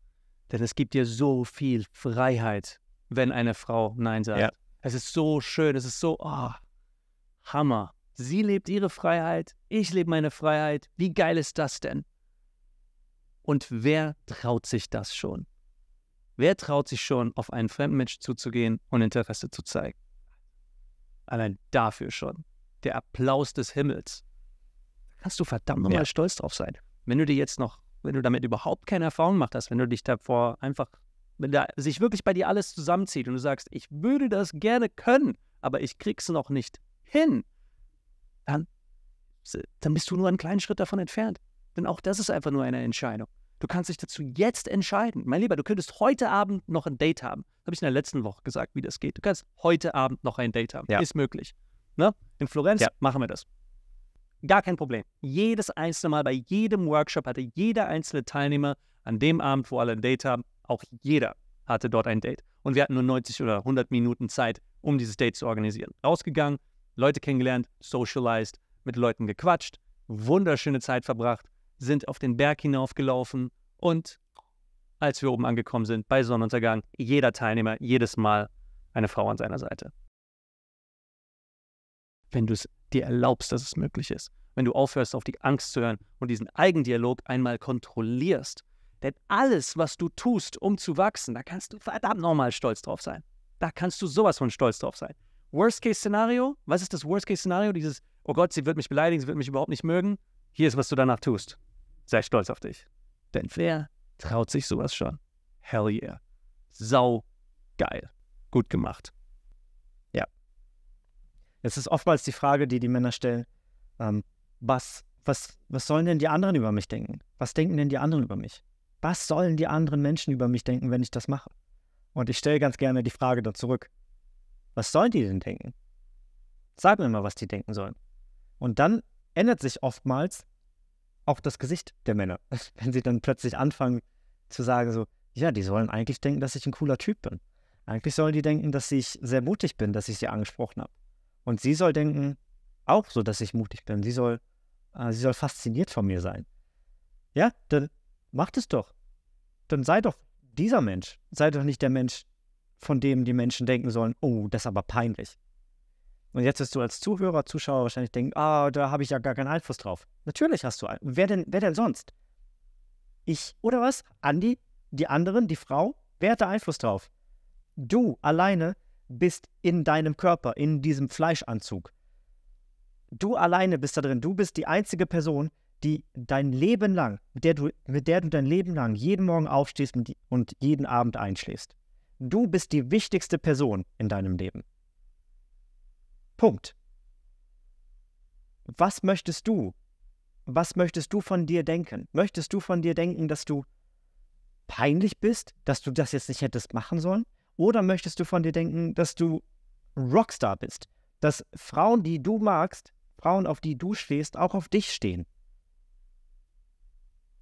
Denn es gibt dir so viel Freiheit, wenn eine Frau Nein sagt. Ja. Es ist so schön, es ist so oh, Hammer. Sie lebt ihre Freiheit, ich lebe meine Freiheit. Wie geil ist das denn? Und wer traut sich das schon? Wer traut sich schon, auf einen fremden Menschen zuzugehen und Interesse zu zeigen? Allein dafür schon. Der Applaus des Himmels. Kannst du verdammt nochmal ja. stolz drauf sein. Wenn du dir jetzt noch, wenn du damit überhaupt keine Erfahrung gemacht hast, wenn du dich davor einfach, wenn da sich wirklich bei dir alles zusammenzieht und du sagst, ich würde das gerne können, aber ich krieg's noch nicht hin, dann, dann bist du nur einen kleinen Schritt davon entfernt. Denn auch das ist einfach nur eine Entscheidung. Du kannst dich dazu jetzt entscheiden. Mein Lieber, du könntest heute Abend noch ein Date haben. Habe ich in der letzten Woche gesagt, wie das geht. Du kannst heute Abend noch ein Date haben. Ja. Ist möglich. Ne? In Florenz ja. machen wir das. Gar kein Problem. Jedes einzelne Mal bei jedem Workshop hatte jeder einzelne Teilnehmer an dem Abend, wo alle ein Date haben, auch jeder hatte dort ein Date. Und wir hatten nur 90 oder 100 Minuten Zeit, um dieses Date zu organisieren. Rausgegangen, Leute kennengelernt, socialized, mit Leuten gequatscht, wunderschöne Zeit verbracht, sind auf den Berg hinaufgelaufen und als wir oben angekommen sind, bei Sonnenuntergang, jeder Teilnehmer jedes Mal eine Frau an seiner Seite. Wenn du es dir erlaubst, dass es möglich ist, wenn du aufhörst, auf die Angst zu hören und diesen Eigendialog einmal kontrollierst, denn alles, was du tust, um zu wachsen, da kannst du verdammt nochmal stolz drauf sein. Da kannst du sowas von stolz drauf sein. Worst-Case-Szenario, was ist das Worst-Case-Szenario? Dieses, oh Gott, sie wird mich beleidigen, sie wird mich überhaupt nicht mögen. Hier ist, was du danach tust. Sei stolz auf dich. Denn wer traut sich sowas schon? Hell yeah. Sau geil. Gut gemacht. Ja. Es ist oftmals die Frage, die die Männer stellen, ähm, was, was, was sollen denn die anderen über mich denken? Was denken denn die anderen über mich? Was sollen die anderen Menschen über mich denken, wenn ich das mache? Und ich stelle ganz gerne die Frage dann zurück. Was sollen die denn denken? Sag mir mal, was die denken sollen. Und dann ändert sich oftmals auch das Gesicht der Männer, wenn sie dann plötzlich anfangen zu sagen so, ja, die sollen eigentlich denken, dass ich ein cooler Typ bin. Eigentlich sollen die denken, dass ich sehr mutig bin, dass ich sie angesprochen habe. Und sie soll denken auch so, dass ich mutig bin. Sie soll, äh, sie soll fasziniert von mir sein. Ja, dann macht es doch. Dann sei doch dieser Mensch. Sei doch nicht der Mensch, von dem die Menschen denken sollen, oh, das ist aber peinlich. Und jetzt wirst du als Zuhörer, Zuschauer wahrscheinlich denken, ah, da habe ich ja gar keinen Einfluss drauf. Natürlich hast du einen. Wer denn, wer denn sonst? Ich oder was? Andi? Die anderen? Die Frau? Wer hat da Einfluss drauf? Du alleine bist in deinem Körper, in diesem Fleischanzug. Du alleine bist da drin. Du bist die einzige Person, die dein Leben lang, mit der du, mit der du dein Leben lang jeden Morgen aufstehst und jeden Abend einschläfst du bist die wichtigste Person in deinem Leben. Punkt. Was möchtest du? Was möchtest du von dir denken? Möchtest du von dir denken, dass du peinlich bist, dass du das jetzt nicht hättest machen sollen? Oder möchtest du von dir denken, dass du Rockstar bist? Dass Frauen, die du magst, Frauen, auf die du stehst, auch auf dich stehen.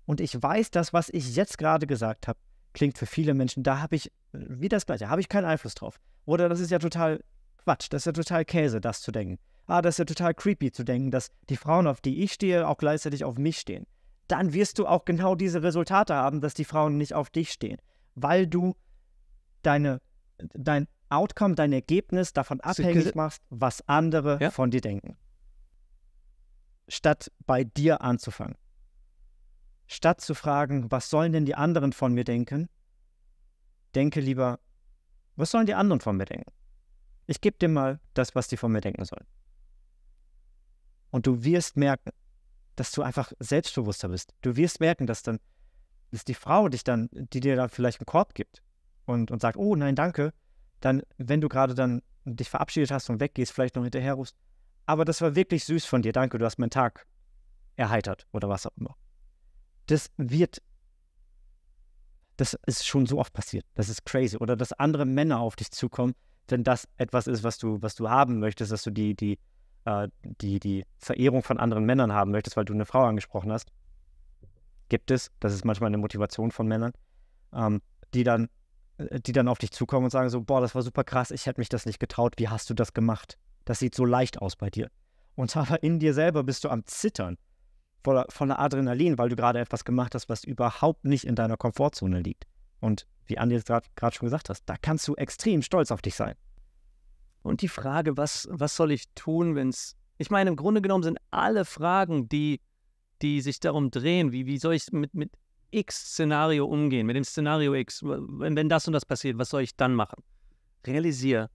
Und ich weiß, dass was ich jetzt gerade gesagt habe, klingt für viele Menschen, da habe ich, wie das gleiche, habe ich keinen Einfluss drauf. Oder das ist ja total Quatsch, das ist ja total Käse, das zu denken. Ah, das ist ja total creepy zu denken, dass die Frauen, auf die ich stehe, auch gleichzeitig auf mich stehen. Dann wirst du auch genau diese Resultate haben, dass die Frauen nicht auf dich stehen, weil du deine, dein Outcome, dein Ergebnis davon abhängig machst, was andere ja? von dir denken. Statt bei dir anzufangen statt zu fragen, was sollen denn die anderen von mir denken, denke lieber, was sollen die anderen von mir denken? Ich gebe dir mal das, was die von mir denken sollen. Und du wirst merken, dass du einfach selbstbewusster bist. Du wirst merken, dass dann dass die Frau dich dann, die dir dann vielleicht einen Korb gibt und, und sagt, oh nein, danke, dann, wenn du gerade dann dich verabschiedet hast und weggehst, vielleicht noch hinterher rufst, aber das war wirklich süß von dir, danke, du hast meinen Tag erheitert oder was auch immer das wird, das ist schon so oft passiert. Das ist crazy. Oder dass andere Männer auf dich zukommen, wenn das etwas ist, was du, was du haben möchtest, dass du die, die, äh, die, die Verehrung von anderen Männern haben möchtest, weil du eine Frau angesprochen hast. Gibt es, das ist manchmal eine Motivation von Männern, ähm, die dann äh, die dann auf dich zukommen und sagen so, boah, das war super krass, ich hätte mich das nicht getraut, wie hast du das gemacht? Das sieht so leicht aus bei dir. Und aber in dir selber bist du am Zittern voller, voller Adrenalin, weil du gerade etwas gemacht hast, was überhaupt nicht in deiner Komfortzone liegt. Und wie Andi jetzt gerade schon gesagt hast, da kannst du extrem stolz auf dich sein. Und die Frage, was, was soll ich tun, wenn es. Ich meine, im Grunde genommen sind alle Fragen, die, die sich darum drehen, wie, wie soll ich mit, mit X-Szenario umgehen, mit dem Szenario X, wenn, wenn das und das passiert, was soll ich dann machen? Realisiere,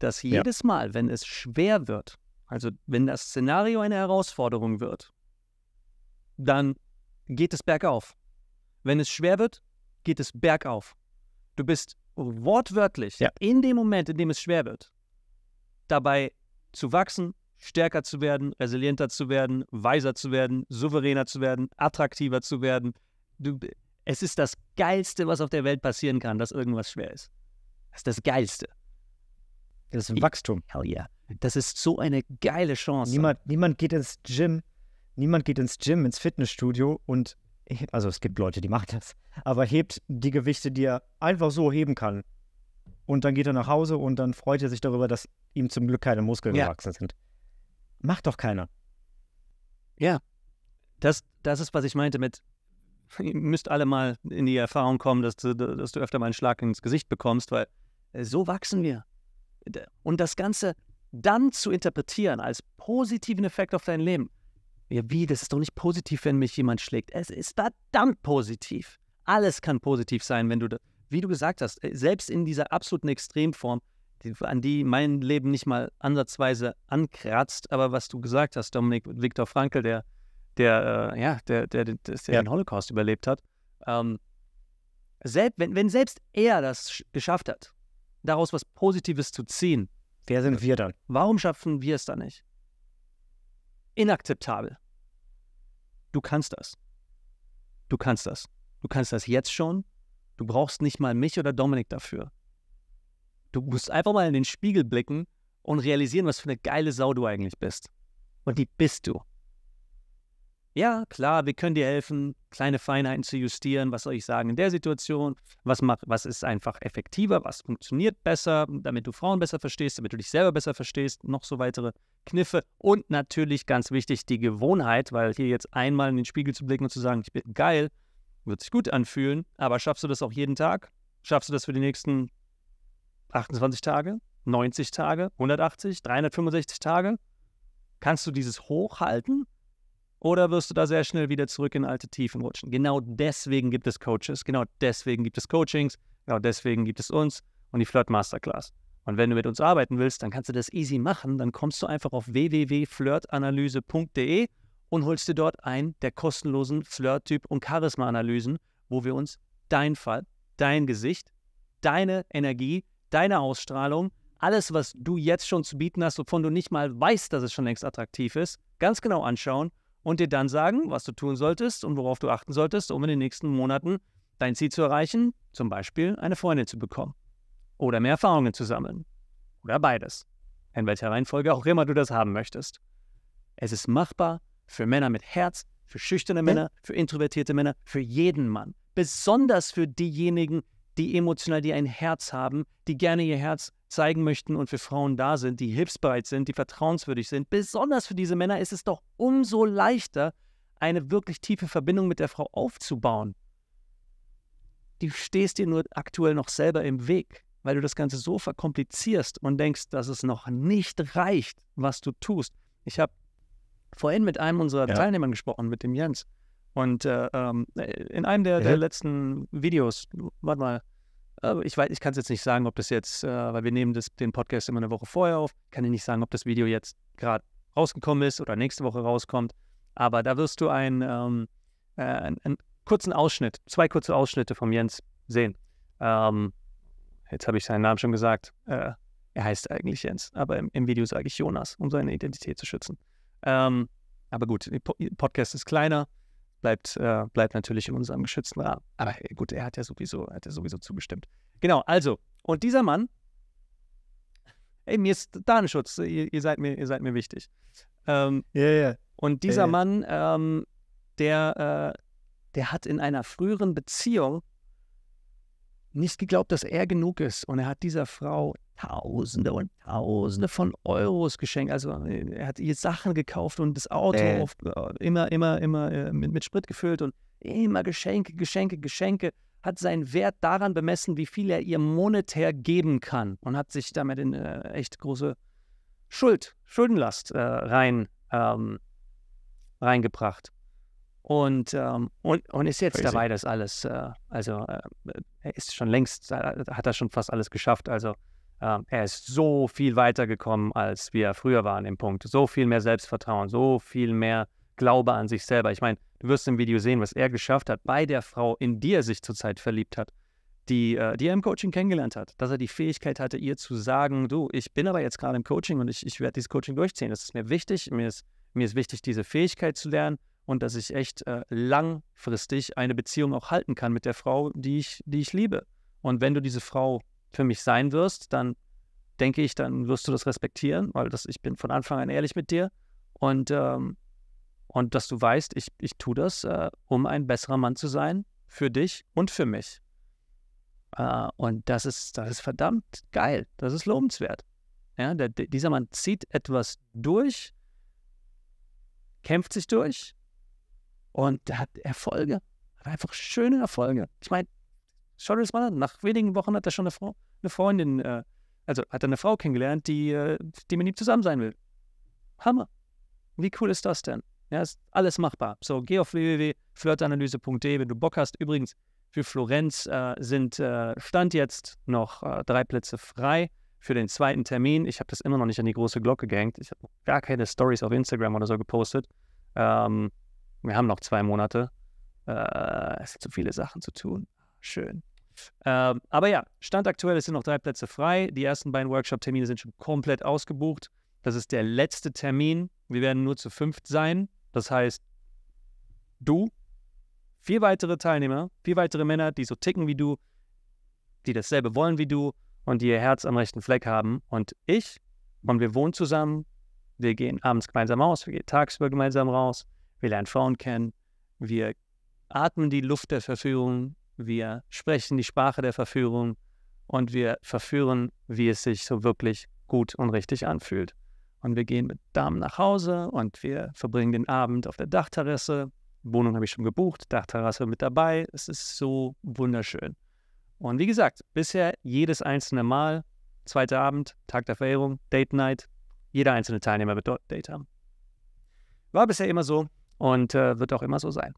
dass jedes ja. Mal, wenn es schwer wird, also wenn das Szenario eine Herausforderung wird, dann geht es bergauf. Wenn es schwer wird, geht es bergauf. Du bist wortwörtlich ja. in dem Moment, in dem es schwer wird, dabei zu wachsen, stärker zu werden, resilienter zu werden, weiser zu werden, souveräner zu werden, attraktiver zu werden. Du, es ist das Geilste, was auf der Welt passieren kann, dass irgendwas schwer ist. Das ist das Geilste. Das ist ein Wachstum. Hell yeah. Das ist so eine geile Chance. Niemand, niemand geht ins Gym niemand geht ins Gym, ins Fitnessstudio und, also es gibt Leute, die machen das, aber hebt die Gewichte, die er einfach so heben kann. Und dann geht er nach Hause und dann freut er sich darüber, dass ihm zum Glück keine Muskeln ja. gewachsen sind. Macht doch keiner. Ja, das, das ist, was ich meinte mit, ihr müsst alle mal in die Erfahrung kommen, dass du, dass du öfter mal einen Schlag ins Gesicht bekommst, weil äh, so wachsen wir. Und das Ganze dann zu interpretieren als positiven Effekt auf dein Leben, ja, wie? Das ist doch nicht positiv, wenn mich jemand schlägt. Es ist verdammt positiv. Alles kann positiv sein, wenn du, da, wie du gesagt hast, äh, selbst in dieser absoluten Extremform, die, an die mein Leben nicht mal ansatzweise ankratzt, aber was du gesagt hast, Dominik Viktor Frankl, der, der, äh, ja, der, der, der, der ja. den Holocaust überlebt hat, ähm, selbst, wenn, wenn selbst er das geschafft hat, daraus was Positives zu ziehen, wer sind äh, wir dann? Warum schaffen wir es dann nicht? inakzeptabel. Du kannst das. Du kannst das. Du kannst das jetzt schon. Du brauchst nicht mal mich oder Dominik dafür. Du musst einfach mal in den Spiegel blicken und realisieren, was für eine geile Sau du eigentlich bist. Und die bist du ja, klar, wir können dir helfen, kleine Feinheiten zu justieren, was soll ich sagen in der Situation, was, macht, was ist einfach effektiver, was funktioniert besser, damit du Frauen besser verstehst, damit du dich selber besser verstehst, noch so weitere Kniffe und natürlich ganz wichtig die Gewohnheit, weil hier jetzt einmal in den Spiegel zu blicken und zu sagen, ich bin geil, wird sich gut anfühlen, aber schaffst du das auch jeden Tag? Schaffst du das für die nächsten 28 Tage, 90 Tage, 180, 365 Tage? Kannst du dieses hochhalten? Oder wirst du da sehr schnell wieder zurück in alte Tiefen rutschen? Genau deswegen gibt es Coaches, genau deswegen gibt es Coachings, genau deswegen gibt es uns und die Flirt Masterclass. Und wenn du mit uns arbeiten willst, dann kannst du das easy machen. Dann kommst du einfach auf www.flirtanalyse.de und holst dir dort einen der kostenlosen Flirt-Typ- und Charisma-Analysen, wo wir uns dein Fall, dein Gesicht, deine Energie, deine Ausstrahlung, alles, was du jetzt schon zu bieten hast, wovon du nicht mal weißt, dass es schon längst attraktiv ist, ganz genau anschauen und dir dann sagen, was du tun solltest und worauf du achten solltest, um in den nächsten Monaten dein Ziel zu erreichen, zum Beispiel eine Freundin zu bekommen oder mehr Erfahrungen zu sammeln oder beides, in welcher Reihenfolge auch immer du das haben möchtest. Es ist machbar für Männer mit Herz, für schüchterne Männer, für introvertierte Männer, für jeden Mann, besonders für diejenigen, die emotional, die ein Herz haben, die gerne ihr Herz zeigen möchten und für Frauen da sind, die hilfsbereit sind, die vertrauenswürdig sind. Besonders für diese Männer ist es doch umso leichter, eine wirklich tiefe Verbindung mit der Frau aufzubauen. Du stehst dir nur aktuell noch selber im Weg, weil du das Ganze so verkomplizierst und denkst, dass es noch nicht reicht, was du tust. Ich habe vorhin mit einem unserer ja. Teilnehmer gesprochen, mit dem Jens. Und äh, ähm, äh, in einem der, ja. der letzten Videos, warte mal, ähm, ich weiß, ich kann es jetzt nicht sagen, ob das jetzt, äh, weil wir nehmen das, den Podcast immer eine Woche vorher auf, kann ich nicht sagen, ob das Video jetzt gerade rausgekommen ist oder nächste Woche rauskommt. Aber da wirst du einen, ähm, äh, einen kurzen Ausschnitt, zwei kurze Ausschnitte vom Jens sehen. Ähm, jetzt habe ich seinen Namen schon gesagt. Äh, er heißt eigentlich Jens, aber im, im Video sage ich Jonas, um seine Identität zu schützen. Ähm, aber gut, der Podcast ist kleiner bleibt, äh, bleibt natürlich in unserem geschützten Rahmen. Aber gut, er hat ja sowieso, hat ja sowieso zugestimmt. Genau, also, und dieser Mann, ey, mir ist Datenschutz, ihr, ihr seid, mir, ihr seid mir wichtig. Ähm, yeah, yeah. Und dieser yeah, Mann, ähm, der, äh, der hat in einer früheren Beziehung nicht geglaubt, dass er genug ist. Und er hat dieser Frau Tausende und Tausende von Euros geschenkt. Also äh, er hat ihr Sachen gekauft und das Auto äh. auf, äh, immer, immer, immer äh, mit, mit Sprit gefüllt und immer Geschenke, Geschenke, Geschenke. Hat seinen Wert daran bemessen, wie viel er ihr monetär geben kann und hat sich damit in äh, echt große Schuld, Schuldenlast äh, rein, ähm, reingebracht. Und, ähm, und, und ist jetzt Crazy. dabei, das alles, äh, also äh, er ist schon längst, äh, hat er schon fast alles geschafft. Also ähm, er ist so viel weitergekommen, als wir früher waren im Punkt. So viel mehr Selbstvertrauen, so viel mehr Glaube an sich selber. Ich meine, du wirst im Video sehen, was er geschafft hat bei der Frau, in die er sich zurzeit verliebt hat, die, äh, die er im Coaching kennengelernt hat. Dass er die Fähigkeit hatte, ihr zu sagen, du, ich bin aber jetzt gerade im Coaching und ich, ich werde dieses Coaching durchziehen. Das ist mir wichtig, mir ist, mir ist wichtig, diese Fähigkeit zu lernen und dass ich echt äh, langfristig eine Beziehung auch halten kann mit der Frau, die ich, die ich liebe. Und wenn du diese Frau für mich sein wirst, dann denke ich, dann wirst du das respektieren, weil das, ich bin von Anfang an ehrlich mit dir und, ähm, und dass du weißt, ich, ich tue das, äh, um ein besserer Mann zu sein, für dich und für mich. Äh, und das ist, das ist verdammt geil, das ist lobenswert. Ja, der, dieser Mann zieht etwas durch, kämpft sich durch und der hat Erfolge, hat einfach schöne Erfolge. Ich meine, schau dir das mal an. Nach wenigen Wochen hat er schon eine, Frau, eine Freundin, äh, also hat er eine Frau kennengelernt, die, äh, die mit ihm zusammen sein will. Hammer. Wie cool ist das denn? Ja, ist alles machbar. So, geh auf www.flirtanalyse.de, wenn du Bock hast. Übrigens, für Florenz äh, sind äh, Stand jetzt noch äh, drei Plätze frei für den zweiten Termin. Ich habe das immer noch nicht an die große Glocke gehängt. Ich habe gar keine Stories auf Instagram oder so gepostet. Ähm, wir haben noch zwei Monate. Äh, es sind so viele Sachen zu tun. Schön. Ähm, aber ja, Stand aktuell, es sind noch drei Plätze frei. Die ersten beiden Workshop-Termine sind schon komplett ausgebucht. Das ist der letzte Termin. Wir werden nur zu fünft sein. Das heißt, du, vier weitere Teilnehmer, vier weitere Männer, die so ticken wie du, die dasselbe wollen wie du und die ihr Herz am rechten Fleck haben. Und ich und wir wohnen zusammen. Wir gehen abends gemeinsam raus, wir gehen tagsüber gemeinsam raus wir lernen Frauen kennen, wir atmen die Luft der Verführung, wir sprechen die Sprache der Verführung und wir verführen, wie es sich so wirklich gut und richtig anfühlt. Und wir gehen mit Damen nach Hause und wir verbringen den Abend auf der Dachterrasse. Wohnung habe ich schon gebucht, Dachterrasse mit dabei. Es ist so wunderschön. Und wie gesagt, bisher jedes einzelne Mal, zweiter Abend, Tag der Verehrung, Date Night, jeder einzelne Teilnehmer wird dort Date haben. War bisher immer so, und äh, wird auch immer so sein.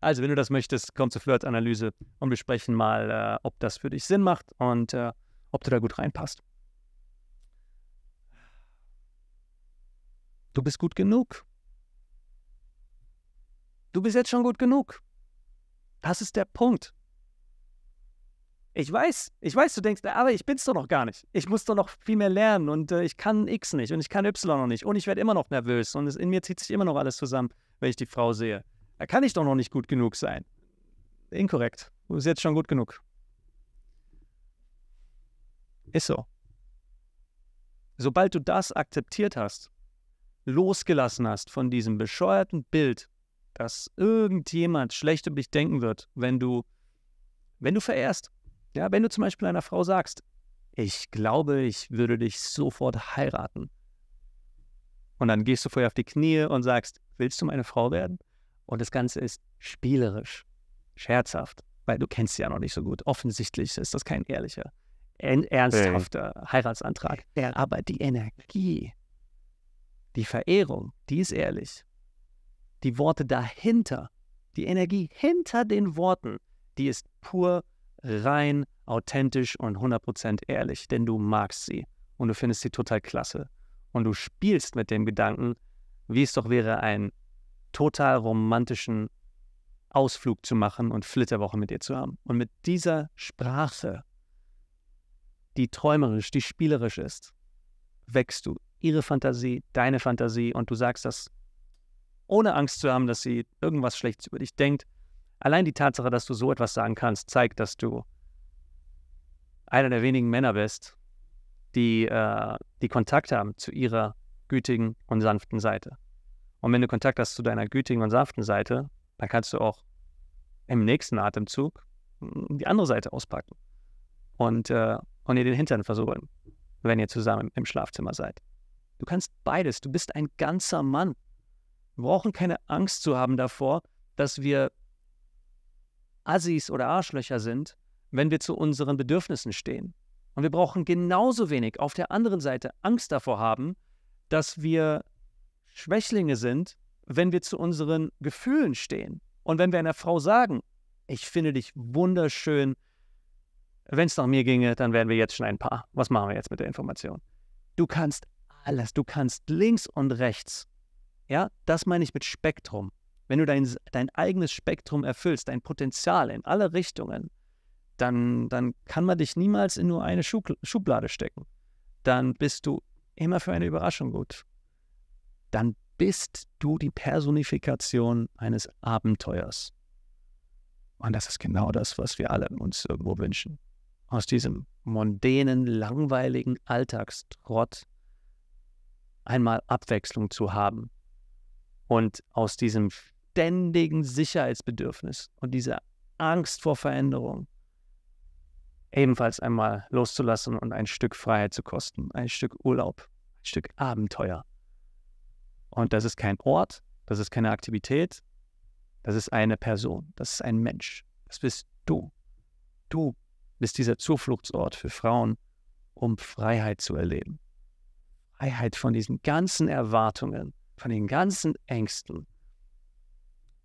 Also, wenn du das möchtest, komm zur Flirt-Analyse und wir sprechen mal, äh, ob das für dich Sinn macht und äh, ob du da gut reinpasst. Du bist gut genug. Du bist jetzt schon gut genug. Das ist der Punkt. Ich weiß, ich weiß, du denkst, aber ich bin's doch noch gar nicht. Ich muss doch noch viel mehr lernen und äh, ich kann X nicht und ich kann Y noch nicht und ich werde immer noch nervös und es, in mir zieht sich immer noch alles zusammen, wenn ich die Frau sehe. Da kann ich doch noch nicht gut genug sein. Inkorrekt. Du bist jetzt schon gut genug. Ist so. Sobald du das akzeptiert hast, losgelassen hast von diesem bescheuerten Bild, dass irgendjemand schlecht über dich denken wird, wenn du, wenn du verehrst, ja, wenn du zum Beispiel einer Frau sagst, ich glaube, ich würde dich sofort heiraten. Und dann gehst du vorher auf die Knie und sagst, willst du meine Frau werden? Und das Ganze ist spielerisch, scherzhaft, weil du kennst sie ja noch nicht so gut. Offensichtlich ist das kein ehrlicher, ernsthafter hey. Heiratsantrag. Aber die Energie, die Verehrung, die ist ehrlich. Die Worte dahinter, die Energie hinter den Worten, die ist pur rein, authentisch und 100% ehrlich, denn du magst sie und du findest sie total klasse. Und du spielst mit dem Gedanken, wie es doch wäre, einen total romantischen Ausflug zu machen und Flitterwochen mit ihr zu haben. Und mit dieser Sprache, die träumerisch, die spielerisch ist, wächst du ihre Fantasie, deine Fantasie und du sagst das ohne Angst zu haben, dass sie irgendwas Schlechtes über dich denkt Allein die Tatsache, dass du so etwas sagen kannst, zeigt, dass du einer der wenigen Männer bist, die, äh, die Kontakt haben zu ihrer gütigen und sanften Seite. Und wenn du Kontakt hast zu deiner gütigen und sanften Seite, dann kannst du auch im nächsten Atemzug die andere Seite auspacken und, äh, und ihr den Hintern versohlen, wenn ihr zusammen im Schlafzimmer seid. Du kannst beides. Du bist ein ganzer Mann. Wir brauchen keine Angst zu haben davor, dass wir Assis oder Arschlöcher sind, wenn wir zu unseren Bedürfnissen stehen. Und wir brauchen genauso wenig auf der anderen Seite Angst davor haben, dass wir Schwächlinge sind, wenn wir zu unseren Gefühlen stehen. Und wenn wir einer Frau sagen, ich finde dich wunderschön, wenn es nach mir ginge, dann wären wir jetzt schon ein Paar. Was machen wir jetzt mit der Information? Du kannst alles, du kannst links und rechts. Ja, das meine ich mit Spektrum. Wenn du dein, dein eigenes Spektrum erfüllst, dein Potenzial in alle Richtungen, dann, dann kann man dich niemals in nur eine Schublade stecken. Dann bist du immer für eine Überraschung gut. Dann bist du die Personifikation eines Abenteuers. Und das ist genau das, was wir alle uns irgendwo wünschen. Aus diesem mondänen, langweiligen Alltagstrott einmal Abwechslung zu haben und aus diesem ständigen Sicherheitsbedürfnis und diese Angst vor Veränderung ebenfalls einmal loszulassen und ein Stück Freiheit zu kosten, ein Stück Urlaub, ein Stück Abenteuer. Und das ist kein Ort, das ist keine Aktivität, das ist eine Person, das ist ein Mensch, das bist du. Du bist dieser Zufluchtsort für Frauen, um Freiheit zu erleben. Freiheit von diesen ganzen Erwartungen, von den ganzen Ängsten,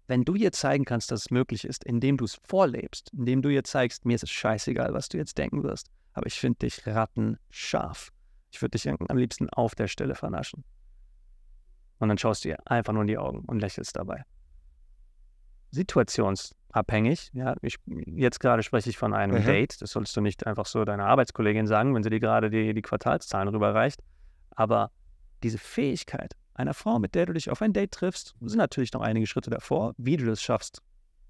wenn du ihr zeigen kannst, dass es möglich ist, indem du es vorlebst, indem du ihr zeigst, mir ist es scheißegal, was du jetzt denken wirst, aber ich finde dich rattenscharf. Ich würde dich am liebsten auf der Stelle vernaschen. Und dann schaust du ihr einfach nur in die Augen und lächelst dabei. Situationsabhängig, ja, ich, jetzt gerade spreche ich von einem mhm. Date, das sollst du nicht einfach so deiner Arbeitskollegin sagen, wenn sie dir gerade die, die Quartalszahlen rüberreicht, aber diese Fähigkeit, einer Frau, mit der du dich auf ein Date triffst, sind natürlich noch einige Schritte davor, wie du das schaffst.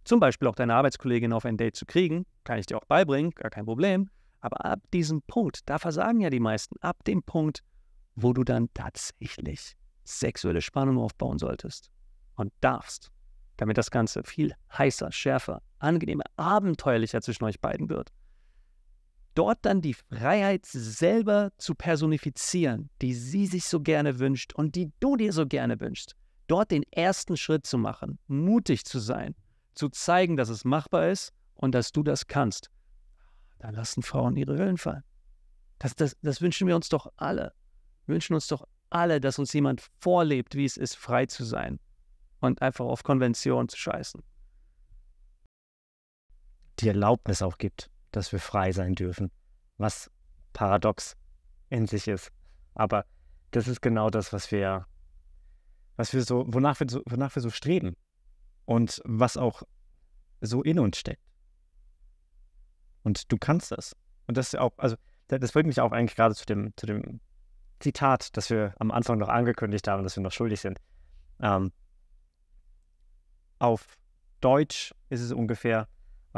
Zum Beispiel auch deine Arbeitskollegin auf ein Date zu kriegen, kann ich dir auch beibringen, gar kein Problem. Aber ab diesem Punkt, da versagen ja die meisten, ab dem Punkt, wo du dann tatsächlich sexuelle Spannung aufbauen solltest und darfst, damit das Ganze viel heißer, schärfer, angenehmer, abenteuerlicher zwischen euch beiden wird dort dann die Freiheit selber zu personifizieren, die sie sich so gerne wünscht und die du dir so gerne wünschst. Dort den ersten Schritt zu machen, mutig zu sein, zu zeigen, dass es machbar ist und dass du das kannst. Da lassen Frauen ihre Hüllen fallen. Das, das, das wünschen wir uns doch alle. Wir wünschen uns doch alle, dass uns jemand vorlebt, wie es ist, frei zu sein und einfach auf Konventionen zu scheißen. Die Erlaubnis auch gibt dass wir frei sein dürfen, was paradox in sich ist. Aber das ist genau das, was wir, was wir so, wonach wir so, wonach wir so streben und was auch so in uns steckt. Und du kannst das. Und das ist auch, also das bringt mich auch eigentlich gerade zu dem, zu dem Zitat, das wir am Anfang noch angekündigt haben, dass wir noch schuldig sind. Ähm, auf Deutsch ist es ungefähr,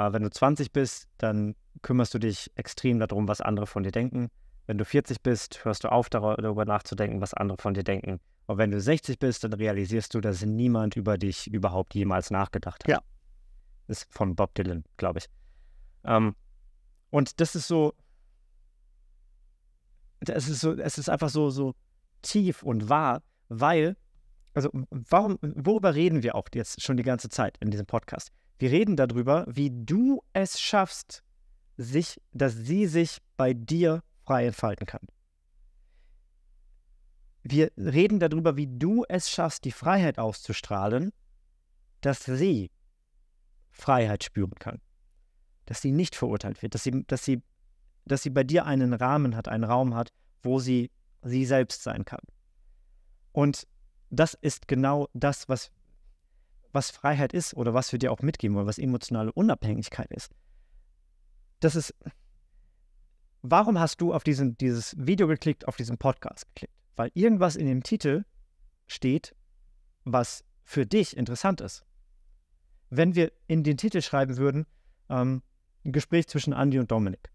wenn du 20 bist, dann kümmerst du dich extrem darum, was andere von dir denken. Wenn du 40 bist, hörst du auf, darüber nachzudenken, was andere von dir denken. Und wenn du 60 bist, dann realisierst du, dass niemand über dich überhaupt jemals nachgedacht hat. Ja. Das Ist von Bob Dylan, glaube ich. Ähm, und das ist so. Es ist so, es ist einfach so, so tief und wahr, weil, also warum, worüber reden wir auch jetzt schon die ganze Zeit in diesem Podcast? Wir reden darüber, wie du es schaffst, sich, dass sie sich bei dir frei entfalten kann. Wir reden darüber, wie du es schaffst, die Freiheit auszustrahlen, dass sie Freiheit spüren kann. Dass sie nicht verurteilt wird, dass sie, dass sie, dass sie bei dir einen Rahmen hat, einen Raum hat, wo sie sie selbst sein kann. Und das ist genau das, was was Freiheit ist oder was wir dir auch mitgeben wollen, was emotionale Unabhängigkeit ist. Das ist, warum hast du auf diesen, dieses Video geklickt, auf diesen Podcast geklickt? Weil irgendwas in dem Titel steht, was für dich interessant ist. Wenn wir in den Titel schreiben würden, ähm, ein Gespräch zwischen Andy und Dominik,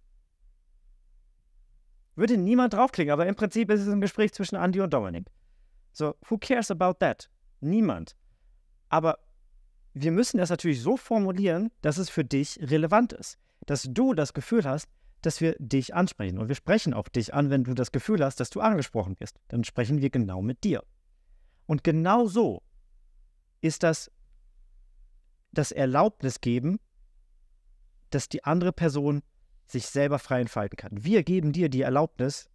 würde niemand draufklicken, aber im Prinzip ist es ein Gespräch zwischen Andy und Dominik. So, who cares about that? Niemand. Aber wir müssen das natürlich so formulieren, dass es für dich relevant ist. Dass du das Gefühl hast, dass wir dich ansprechen. Und wir sprechen auch dich an, wenn du das Gefühl hast, dass du angesprochen wirst. Dann sprechen wir genau mit dir. Und genau so ist das das Erlaubnis geben, dass die andere Person sich selber frei entfalten kann. Wir geben dir die Erlaubnis,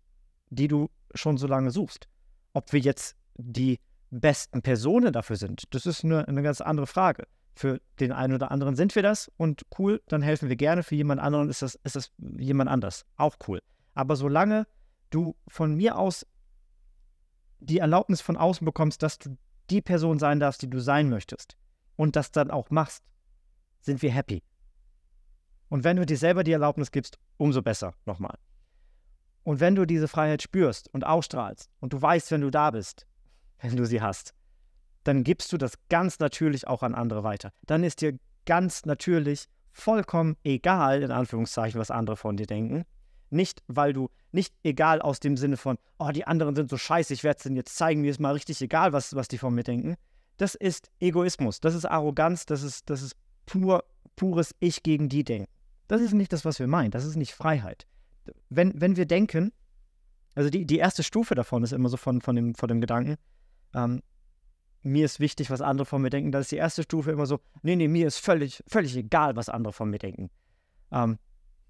die du schon so lange suchst. Ob wir jetzt die besten Personen dafür sind, das ist eine, eine ganz andere Frage. Für den einen oder anderen sind wir das und cool, dann helfen wir gerne. Für jemand anderen ist das, ist das jemand anders. Auch cool. Aber solange du von mir aus die Erlaubnis von außen bekommst, dass du die Person sein darfst, die du sein möchtest und das dann auch machst, sind wir happy. Und wenn du dir selber die Erlaubnis gibst, umso besser nochmal. Und wenn du diese Freiheit spürst und ausstrahlst und du weißt, wenn du da bist, wenn du sie hast, dann gibst du das ganz natürlich auch an andere weiter. Dann ist dir ganz natürlich vollkommen egal, in Anführungszeichen, was andere von dir denken. Nicht, weil du, nicht egal aus dem Sinne von, oh, die anderen sind so scheiße, ich werde es denen jetzt zeigen, mir ist mal richtig egal, was, was die von mir denken. Das ist Egoismus, das ist Arroganz, das ist, das ist pur, pures Ich gegen die denken. Das ist nicht das, was wir meinen, das ist nicht Freiheit. Wenn, wenn wir denken, also die, die erste Stufe davon ist immer so von, von, dem, von dem Gedanken, ähm, mir ist wichtig, was andere von mir denken. Das ist die erste Stufe immer so, nee, nee, mir ist völlig, völlig egal, was andere von mir denken. Ähm,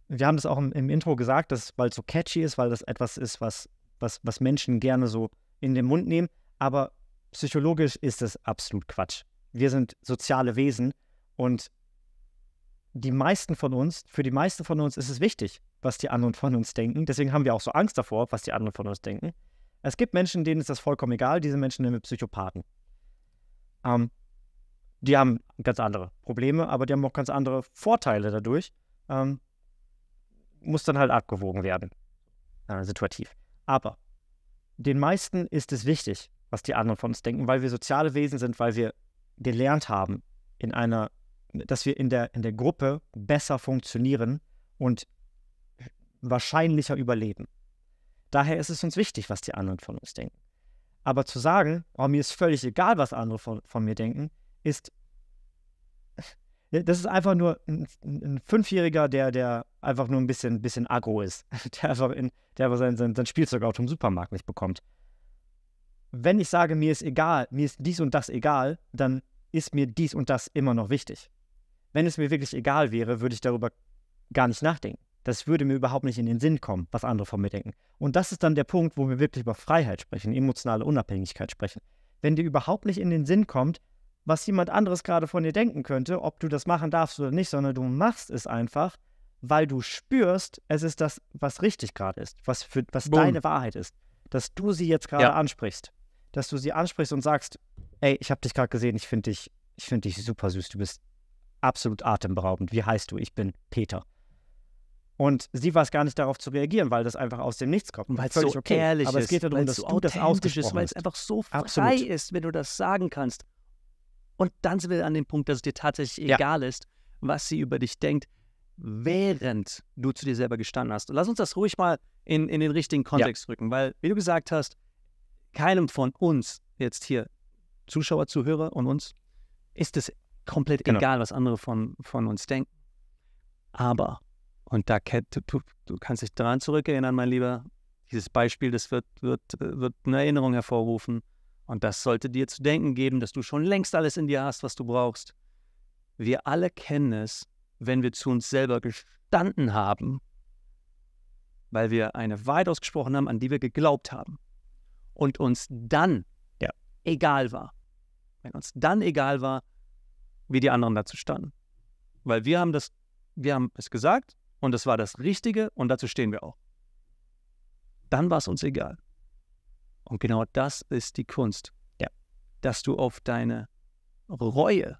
wir haben das auch im, im Intro gesagt, weil es so catchy ist, weil das etwas ist, was, was, was Menschen gerne so in den Mund nehmen. Aber psychologisch ist das absolut Quatsch. Wir sind soziale Wesen und die meisten von uns, für die meisten von uns ist es wichtig, was die anderen von uns denken. Deswegen haben wir auch so Angst davor, was die anderen von uns denken. Es gibt Menschen, denen ist das vollkommen egal. Diese Menschen nennen wir Psychopathen. Ähm, die haben ganz andere Probleme, aber die haben auch ganz andere Vorteile dadurch. Ähm, muss dann halt abgewogen werden, äh, situativ. Aber den meisten ist es wichtig, was die anderen von uns denken, weil wir soziale Wesen sind, weil wir gelernt haben, in einer, dass wir in der, in der Gruppe besser funktionieren und wahrscheinlicher überleben. Daher ist es uns wichtig, was die anderen von uns denken. Aber zu sagen, oh, mir ist völlig egal, was andere von, von mir denken, ist. Das ist einfach nur ein, ein Fünfjähriger, der, der einfach nur ein bisschen, bisschen aggro ist, der aber, in, der einfach sein, sein, sein Spielzeug auch Supermarkt nicht bekommt. Wenn ich sage, mir ist egal, mir ist dies und das egal, dann ist mir dies und das immer noch wichtig. Wenn es mir wirklich egal wäre, würde ich darüber gar nicht nachdenken. Das würde mir überhaupt nicht in den Sinn kommen, was andere von mir denken. Und das ist dann der Punkt, wo wir wirklich über Freiheit sprechen, emotionale Unabhängigkeit sprechen. Wenn dir überhaupt nicht in den Sinn kommt, was jemand anderes gerade von dir denken könnte, ob du das machen darfst oder nicht, sondern du machst es einfach, weil du spürst, es ist das, was richtig gerade ist, was, für, was deine Wahrheit ist, dass du sie jetzt gerade ja. ansprichst, dass du sie ansprichst und sagst, ey, ich habe dich gerade gesehen, ich finde dich, ich finde dich super süß, du bist absolut atemberaubend. Wie heißt du? Ich bin Peter. Und sie weiß gar nicht darauf zu reagieren, weil das einfach aus dem Nichts kommt. Weil es so okay. ehrlich ist. Aber es geht darum, dass so du das ausgesprochen ist, Weil es einfach so frei Absolut. ist, wenn du das sagen kannst. Und dann sind wir an dem Punkt, dass es dir tatsächlich ja. egal ist, was sie über dich denkt, während du zu dir selber gestanden hast. Und lass uns das ruhig mal in, in den richtigen Kontext ja. rücken. Weil, wie du gesagt hast, keinem von uns jetzt hier, Zuschauer, Zuhörer und uns, ist es komplett genau. egal, was andere von, von uns denken. Aber und da du, du kannst dich daran zurückerinnern, mein Lieber. Dieses Beispiel, das wird, wird, wird eine Erinnerung hervorrufen. Und das sollte dir zu denken geben, dass du schon längst alles in dir hast, was du brauchst. Wir alle kennen es, wenn wir zu uns selber gestanden haben, weil wir eine Wahrheit ausgesprochen haben, an die wir geglaubt haben. Und uns dann ja. egal war. Wenn uns dann egal war, wie die anderen dazu standen. Weil wir haben das, wir haben es gesagt, und es war das Richtige und dazu stehen wir auch. Dann war es uns egal. Und genau das ist die Kunst, ja. dass du auf deine Reue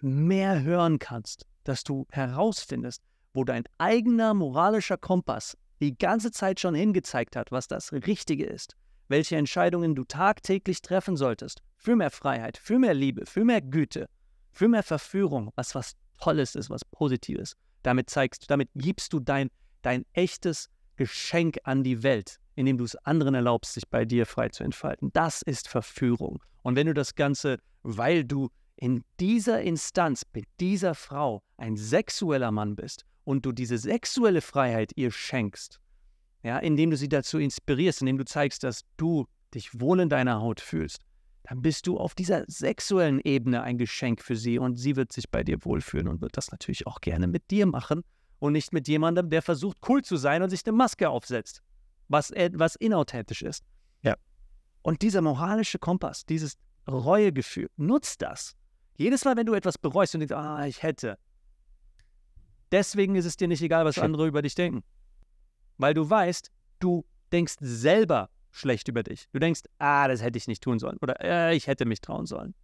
mehr hören kannst, dass du herausfindest, wo dein eigener moralischer Kompass die ganze Zeit schon hingezeigt hat, was das Richtige ist, welche Entscheidungen du tagtäglich treffen solltest, für mehr Freiheit, für mehr Liebe, für mehr Güte, für mehr Verführung, was was Tolles ist, was Positives, damit zeigst du, damit gibst du dein, dein echtes Geschenk an die Welt, indem du es anderen erlaubst, sich bei dir frei zu entfalten. Das ist Verführung. Und wenn du das Ganze, weil du in dieser Instanz mit dieser Frau ein sexueller Mann bist und du diese sexuelle Freiheit ihr schenkst, ja, indem du sie dazu inspirierst, indem du zeigst, dass du dich wohl in deiner Haut fühlst, dann bist du auf dieser sexuellen Ebene ein Geschenk für sie und sie wird sich bei dir wohlfühlen und wird das natürlich auch gerne mit dir machen und nicht mit jemandem, der versucht, cool zu sein und sich eine Maske aufsetzt, was, was inauthentisch ist. Ja. Und dieser moralische Kompass, dieses Reuegefühl, nutzt das. Jedes Mal, wenn du etwas bereust und denkst, ah, ich hätte, deswegen ist es dir nicht egal, was andere über dich denken. Weil du weißt, du denkst selber schlecht über dich. Du denkst, ah, das hätte ich nicht tun sollen oder äh, ich hätte mich trauen sollen.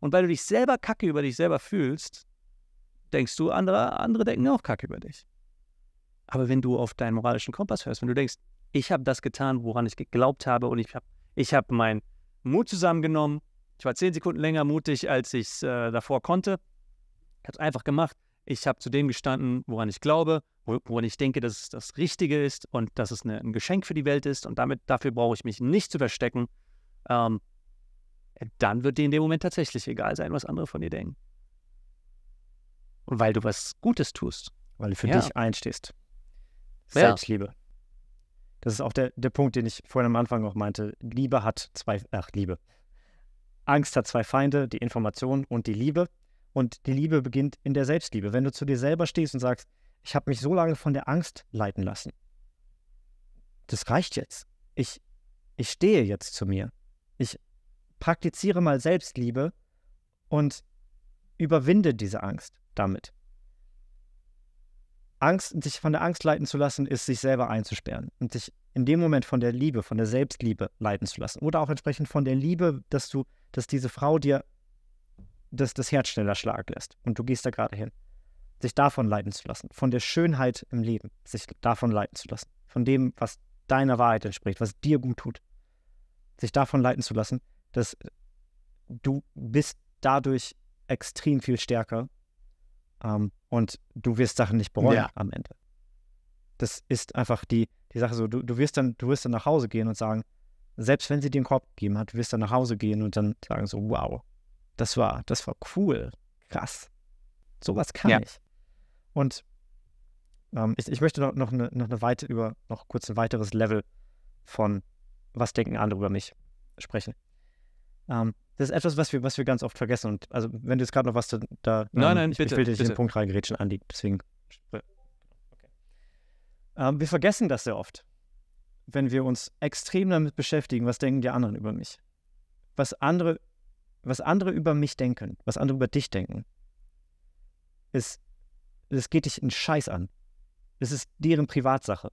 Und weil du dich selber kacke über dich selber fühlst, denkst du, andere, andere denken auch kacke über dich. Aber wenn du auf deinen moralischen Kompass hörst, wenn du denkst, ich habe das getan, woran ich geglaubt habe und ich habe ich hab meinen Mut zusammengenommen, ich war zehn Sekunden länger mutig, als ich es äh, davor konnte, ich habe es einfach gemacht, ich habe zu dem gestanden, woran ich glaube wo, wo ich denke, dass es das Richtige ist und dass es eine, ein Geschenk für die Welt ist und damit dafür brauche ich mich nicht zu verstecken, ähm, dann wird dir in dem Moment tatsächlich egal sein, was andere von dir denken. Und Weil du was Gutes tust. Weil du für ja. dich einstehst. Selbstliebe. Das ist auch der, der Punkt, den ich vorhin am Anfang auch meinte. Liebe hat zwei, ach, Liebe. Angst hat zwei Feinde, die Information und die Liebe. Und die Liebe beginnt in der Selbstliebe. Wenn du zu dir selber stehst und sagst, ich habe mich so lange von der Angst leiten lassen. Das reicht jetzt. Ich, ich stehe jetzt zu mir. Ich praktiziere mal Selbstliebe und überwinde diese Angst damit. Angst, sich von der Angst leiten zu lassen, ist sich selber einzusperren und sich in dem Moment von der Liebe, von der Selbstliebe leiten zu lassen oder auch entsprechend von der Liebe, dass du, dass diese Frau dir das, das Herz schneller schlagen lässt und du gehst da gerade hin sich davon leiten zu lassen, von der Schönheit im Leben, sich davon leiten zu lassen, von dem, was deiner Wahrheit entspricht, was dir gut tut, sich davon leiten zu lassen, dass du bist dadurch extrem viel stärker ähm, und du wirst Sachen nicht bereuen ja. am Ende. Das ist einfach die, die Sache so, du, du, wirst dann, du wirst dann nach Hause gehen und sagen, selbst wenn sie dir einen Korb gegeben hat, du wirst dann nach Hause gehen und dann sagen so, wow, das war, das war cool, krass. Sowas kann ja. ich. Und ähm, ich, ich, möchte noch, noch, eine, noch, eine weite, über noch kurz ein weiteres Level von was denken andere über mich sprechen. Ähm, das ist etwas, was wir, was wir ganz oft vergessen. Und also, wenn du jetzt gerade noch was da, da ähm, nein, nein, ich, bitte, ich will dich bitte. den Punkt reingrätschen, Andi. Deswegen. Äh, okay. Ähm, wir vergessen das sehr oft, wenn wir uns extrem damit beschäftigen, was denken die anderen über mich, was andere, was andere über mich denken, was andere über dich denken, ist das geht dich einen Scheiß an. Das ist deren Privatsache.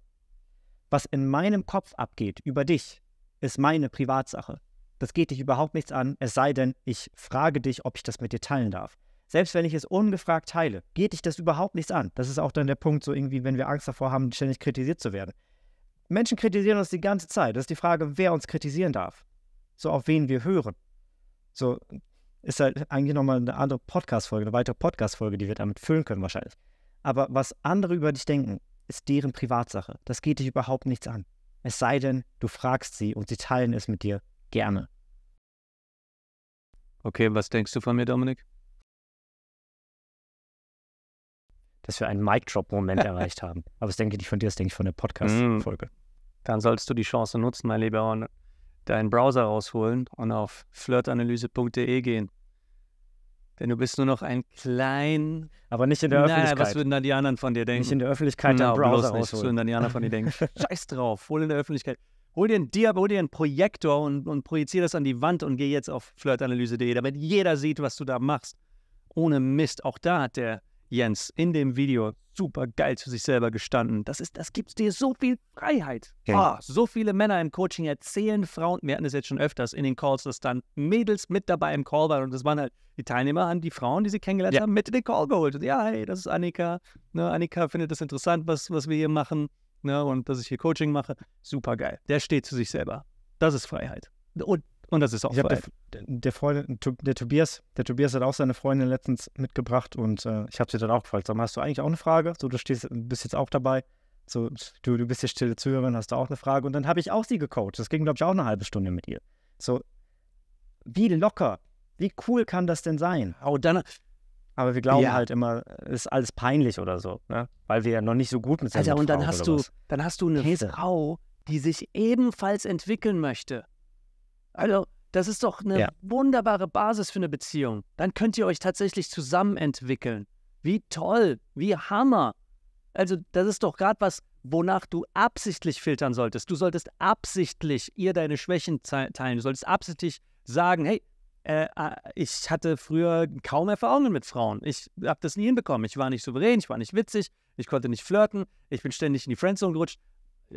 Was in meinem Kopf abgeht über dich, ist meine Privatsache. Das geht dich überhaupt nichts an, es sei denn, ich frage dich, ob ich das mit dir teilen darf. Selbst wenn ich es ungefragt teile, geht dich das überhaupt nichts an. Das ist auch dann der Punkt, so irgendwie, wenn wir Angst davor haben, ständig kritisiert zu werden. Menschen kritisieren uns die ganze Zeit. Das ist die Frage, wer uns kritisieren darf. So, auf wen wir hören. So, ist halt eigentlich nochmal eine andere Podcast-Folge, eine weitere Podcast-Folge, die wir damit füllen können, wahrscheinlich. Aber was andere über dich denken, ist deren Privatsache. Das geht dich überhaupt nichts an. Es sei denn, du fragst sie und sie teilen es mit dir gerne. Okay, was denkst du von mir, Dominik? Dass wir einen Mic-Drop-Moment erreicht haben. Aber das denke ich nicht von dir, das denke ich von der Podcast-Folge. Mm. Dann sollst du die Chance nutzen, mein Lieber, und deinen Browser rausholen und auf flirtanalyse.de gehen. Denn du bist nur noch ein klein. Aber nicht in der Öffentlichkeit. naja, was würden dann die anderen von dir denken? Nicht in der Öffentlichkeit no, Browser bloß nicht. Was würden dann die anderen von dir denken? Scheiß drauf, hol in der Öffentlichkeit. Hol dir einen Diab, hol dir einen Projektor und, und projizier das an die Wand und geh jetzt auf flirtanalyse.de, damit jeder sieht, was du da machst. Ohne Mist, auch da hat der Jens in dem Video super geil zu sich selber gestanden. Das ist, das gibt dir so viel Freiheit. Okay. Ah, so viele Männer im Coaching erzählen Frauen, wir hatten es jetzt schon öfters in den Calls, dass dann Mädels mit dabei im Call waren und das waren halt die Teilnehmer, an die Frauen, die sie kennengelernt ja. haben, mit in den Call geholt. Und ja, hey, das ist Annika. Ne, Annika findet das interessant, was, was wir hier machen. Ne, und dass ich hier Coaching mache. Super geil. Der steht zu sich selber. Das ist Freiheit. Und und das ist auch ich der, der, Freundin, der Tobias, der Tobias hat auch seine Freundin letztens mitgebracht und äh, ich habe sie dann auch gefragt, sag mal, hast du eigentlich auch eine Frage? So, du stehst, bist jetzt auch dabei. So, du, du bist ja stille Zuhörerin, hast du auch eine Frage? Und dann habe ich auch sie gecoacht. Das ging, glaube ich, auch eine halbe Stunde mit ihr. So, wie locker, wie cool kann das denn sein? Oh, dann. Äh, Aber wir glauben ja. halt immer, es ist alles peinlich oder so, ne? Weil wir ja noch nicht so gut mit sind. Alter, und dann hast du, dann hast du eine Käse. Frau, die sich ebenfalls entwickeln möchte. Also, das ist doch eine ja. wunderbare Basis für eine Beziehung. Dann könnt ihr euch tatsächlich zusammen entwickeln. Wie toll, wie Hammer. Also, das ist doch gerade was, wonach du absichtlich filtern solltest. Du solltest absichtlich ihr deine Schwächen teilen. Du solltest absichtlich sagen, hey, äh, ah, ich hatte früher kaum Erfahrungen mit Frauen. Ich habe das nie hinbekommen. Ich war nicht souverän, ich war nicht witzig, ich konnte nicht flirten, ich bin ständig in die Friendzone gerutscht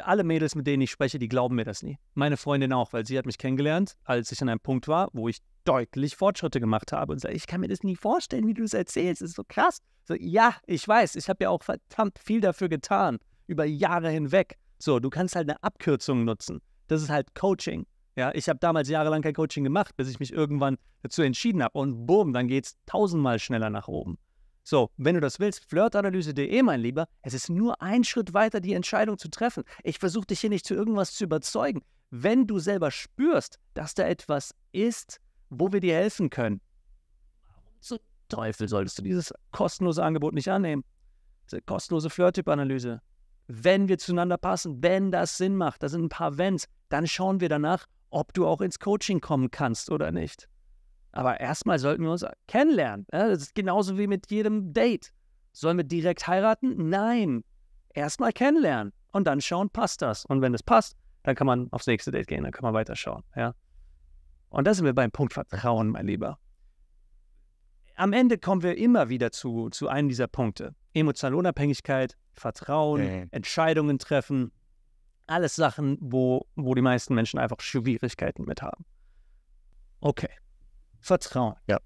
alle Mädels, mit denen ich spreche, die glauben mir das nie. Meine Freundin auch, weil sie hat mich kennengelernt, als ich an einem Punkt war, wo ich deutlich Fortschritte gemacht habe und sage, ich kann mir das nie vorstellen, wie du es erzählst, das ist so krass. So, ja, ich weiß, ich habe ja auch verdammt viel dafür getan, über Jahre hinweg. So, du kannst halt eine Abkürzung nutzen. Das ist halt Coaching. Ja, ich habe damals jahrelang kein Coaching gemacht, bis ich mich irgendwann dazu entschieden habe und boom, dann geht es tausendmal schneller nach oben. So, wenn du das willst, flirtanalyse.de, mein Lieber, es ist nur ein Schritt weiter, die Entscheidung zu treffen. Ich versuche dich hier nicht zu irgendwas zu überzeugen. Wenn du selber spürst, dass da etwas ist, wo wir dir helfen können, warum zum Teufel solltest du dieses kostenlose Angebot nicht annehmen? Diese kostenlose Flirt-Typ-Analyse. Wenn wir zueinander passen, wenn das Sinn macht, da sind ein paar Wenns, dann schauen wir danach, ob du auch ins Coaching kommen kannst oder nicht. Aber erstmal sollten wir uns kennenlernen. Ne? Das ist genauso wie mit jedem Date. Sollen wir direkt heiraten? Nein. Erstmal kennenlernen und dann schauen, passt das. Und wenn es passt, dann kann man aufs nächste Date gehen, dann kann man weiterschauen. Ja? Und da sind wir beim Punkt Vertrauen, mein Lieber. Am Ende kommen wir immer wieder zu, zu einem dieser Punkte. Emotionale Unabhängigkeit, Vertrauen, mhm. Entscheidungen treffen. Alles Sachen, wo, wo die meisten Menschen einfach Schwierigkeiten mit haben. Okay, Vertrauen. Ja.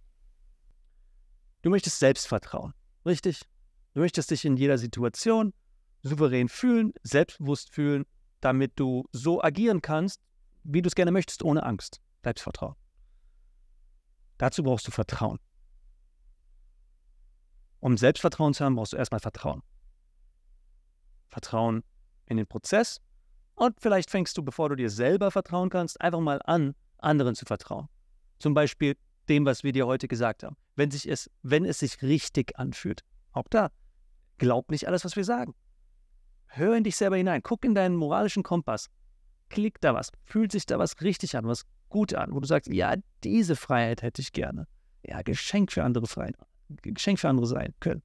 Du möchtest Selbstvertrauen, richtig? Du möchtest dich in jeder Situation souverän fühlen, selbstbewusst fühlen, damit du so agieren kannst, wie du es gerne möchtest, ohne Angst. Selbstvertrauen. Dazu brauchst du Vertrauen. Um Selbstvertrauen zu haben, brauchst du erstmal Vertrauen. Vertrauen in den Prozess und vielleicht fängst du, bevor du dir selber vertrauen kannst, einfach mal an, anderen zu vertrauen. Zum Beispiel dem, was wir dir heute gesagt haben. Wenn, sich es, wenn es sich richtig anfühlt. Auch da, glaub nicht alles, was wir sagen. Hör in dich selber hinein. Guck in deinen moralischen Kompass. Klickt da was. Fühlt sich da was richtig an, was gut an, wo du sagst, ja, diese Freiheit hätte ich gerne. Ja, Geschenk für andere Freiheit. Geschenk für andere sein können.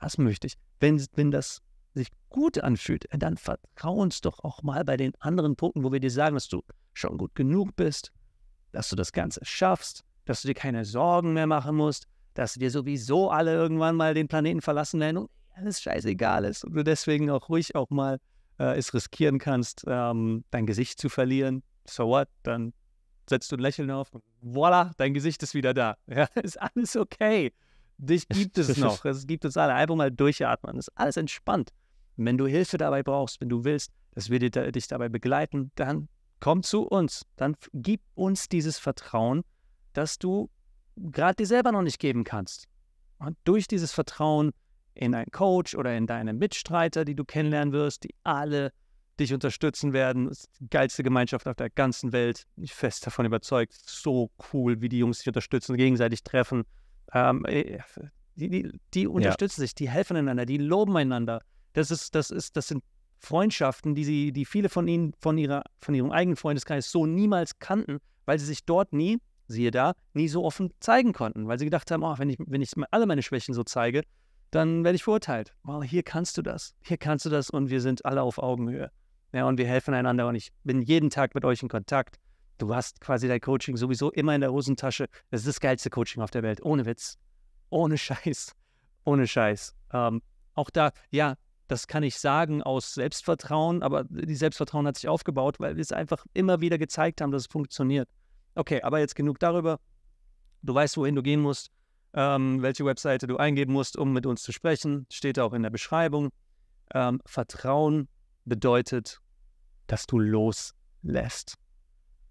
Das möchte ich. Wenn, wenn das sich gut anfühlt, dann vertrau uns doch auch mal bei den anderen Punkten, wo wir dir sagen, dass du schon gut genug bist, dass du das Ganze schaffst, dass du dir keine Sorgen mehr machen musst, dass wir sowieso alle irgendwann mal den Planeten verlassen werden und alles scheißegal ist und du deswegen auch ruhig auch mal äh, es riskieren kannst, ähm, dein Gesicht zu verlieren. So what? Dann setzt du ein Lächeln auf und voila, dein Gesicht ist wieder da. Ja, ist alles okay. Dich gibt es noch. Es gibt uns alle. Einfach mal durchatmen. Ist alles entspannt. Und wenn du Hilfe dabei brauchst, wenn du willst, dass wir dich dabei begleiten, dann komm zu uns. Dann gib uns dieses Vertrauen, dass du gerade dir selber noch nicht geben kannst. Und durch dieses Vertrauen in einen Coach oder in deine Mitstreiter, die du kennenlernen wirst, die alle dich unterstützen werden. Das ist die geilste Gemeinschaft auf der ganzen Welt. Ich bin fest davon überzeugt. So cool, wie die Jungs sich unterstützen, gegenseitig treffen. Ähm, äh, die, die, die, unterstützen ja. sich, die helfen einander, die loben einander. Das ist, das ist, das sind Freundschaften, die sie, die viele von ihnen, von ihrer, von ihrem eigenen Freundeskreis so niemals kannten, weil sie sich dort nie siehe da, nie so offen zeigen konnten, weil sie gedacht haben, oh, wenn ich, wenn ich alle meine Schwächen so zeige, dann werde ich verurteilt. Wow, hier kannst du das, hier kannst du das und wir sind alle auf Augenhöhe. Ja, und wir helfen einander und ich bin jeden Tag mit euch in Kontakt. Du hast quasi dein Coaching sowieso immer in der Hosentasche. Das ist das geilste Coaching auf der Welt, ohne Witz, ohne Scheiß, ohne Scheiß. Ähm, auch da, ja, das kann ich sagen aus Selbstvertrauen, aber die Selbstvertrauen hat sich aufgebaut, weil wir es einfach immer wieder gezeigt haben, dass es funktioniert. Okay, aber jetzt genug darüber. Du weißt, wohin du gehen musst, ähm, welche Webseite du eingeben musst, um mit uns zu sprechen. Steht auch in der Beschreibung. Ähm, Vertrauen bedeutet, dass du loslässt.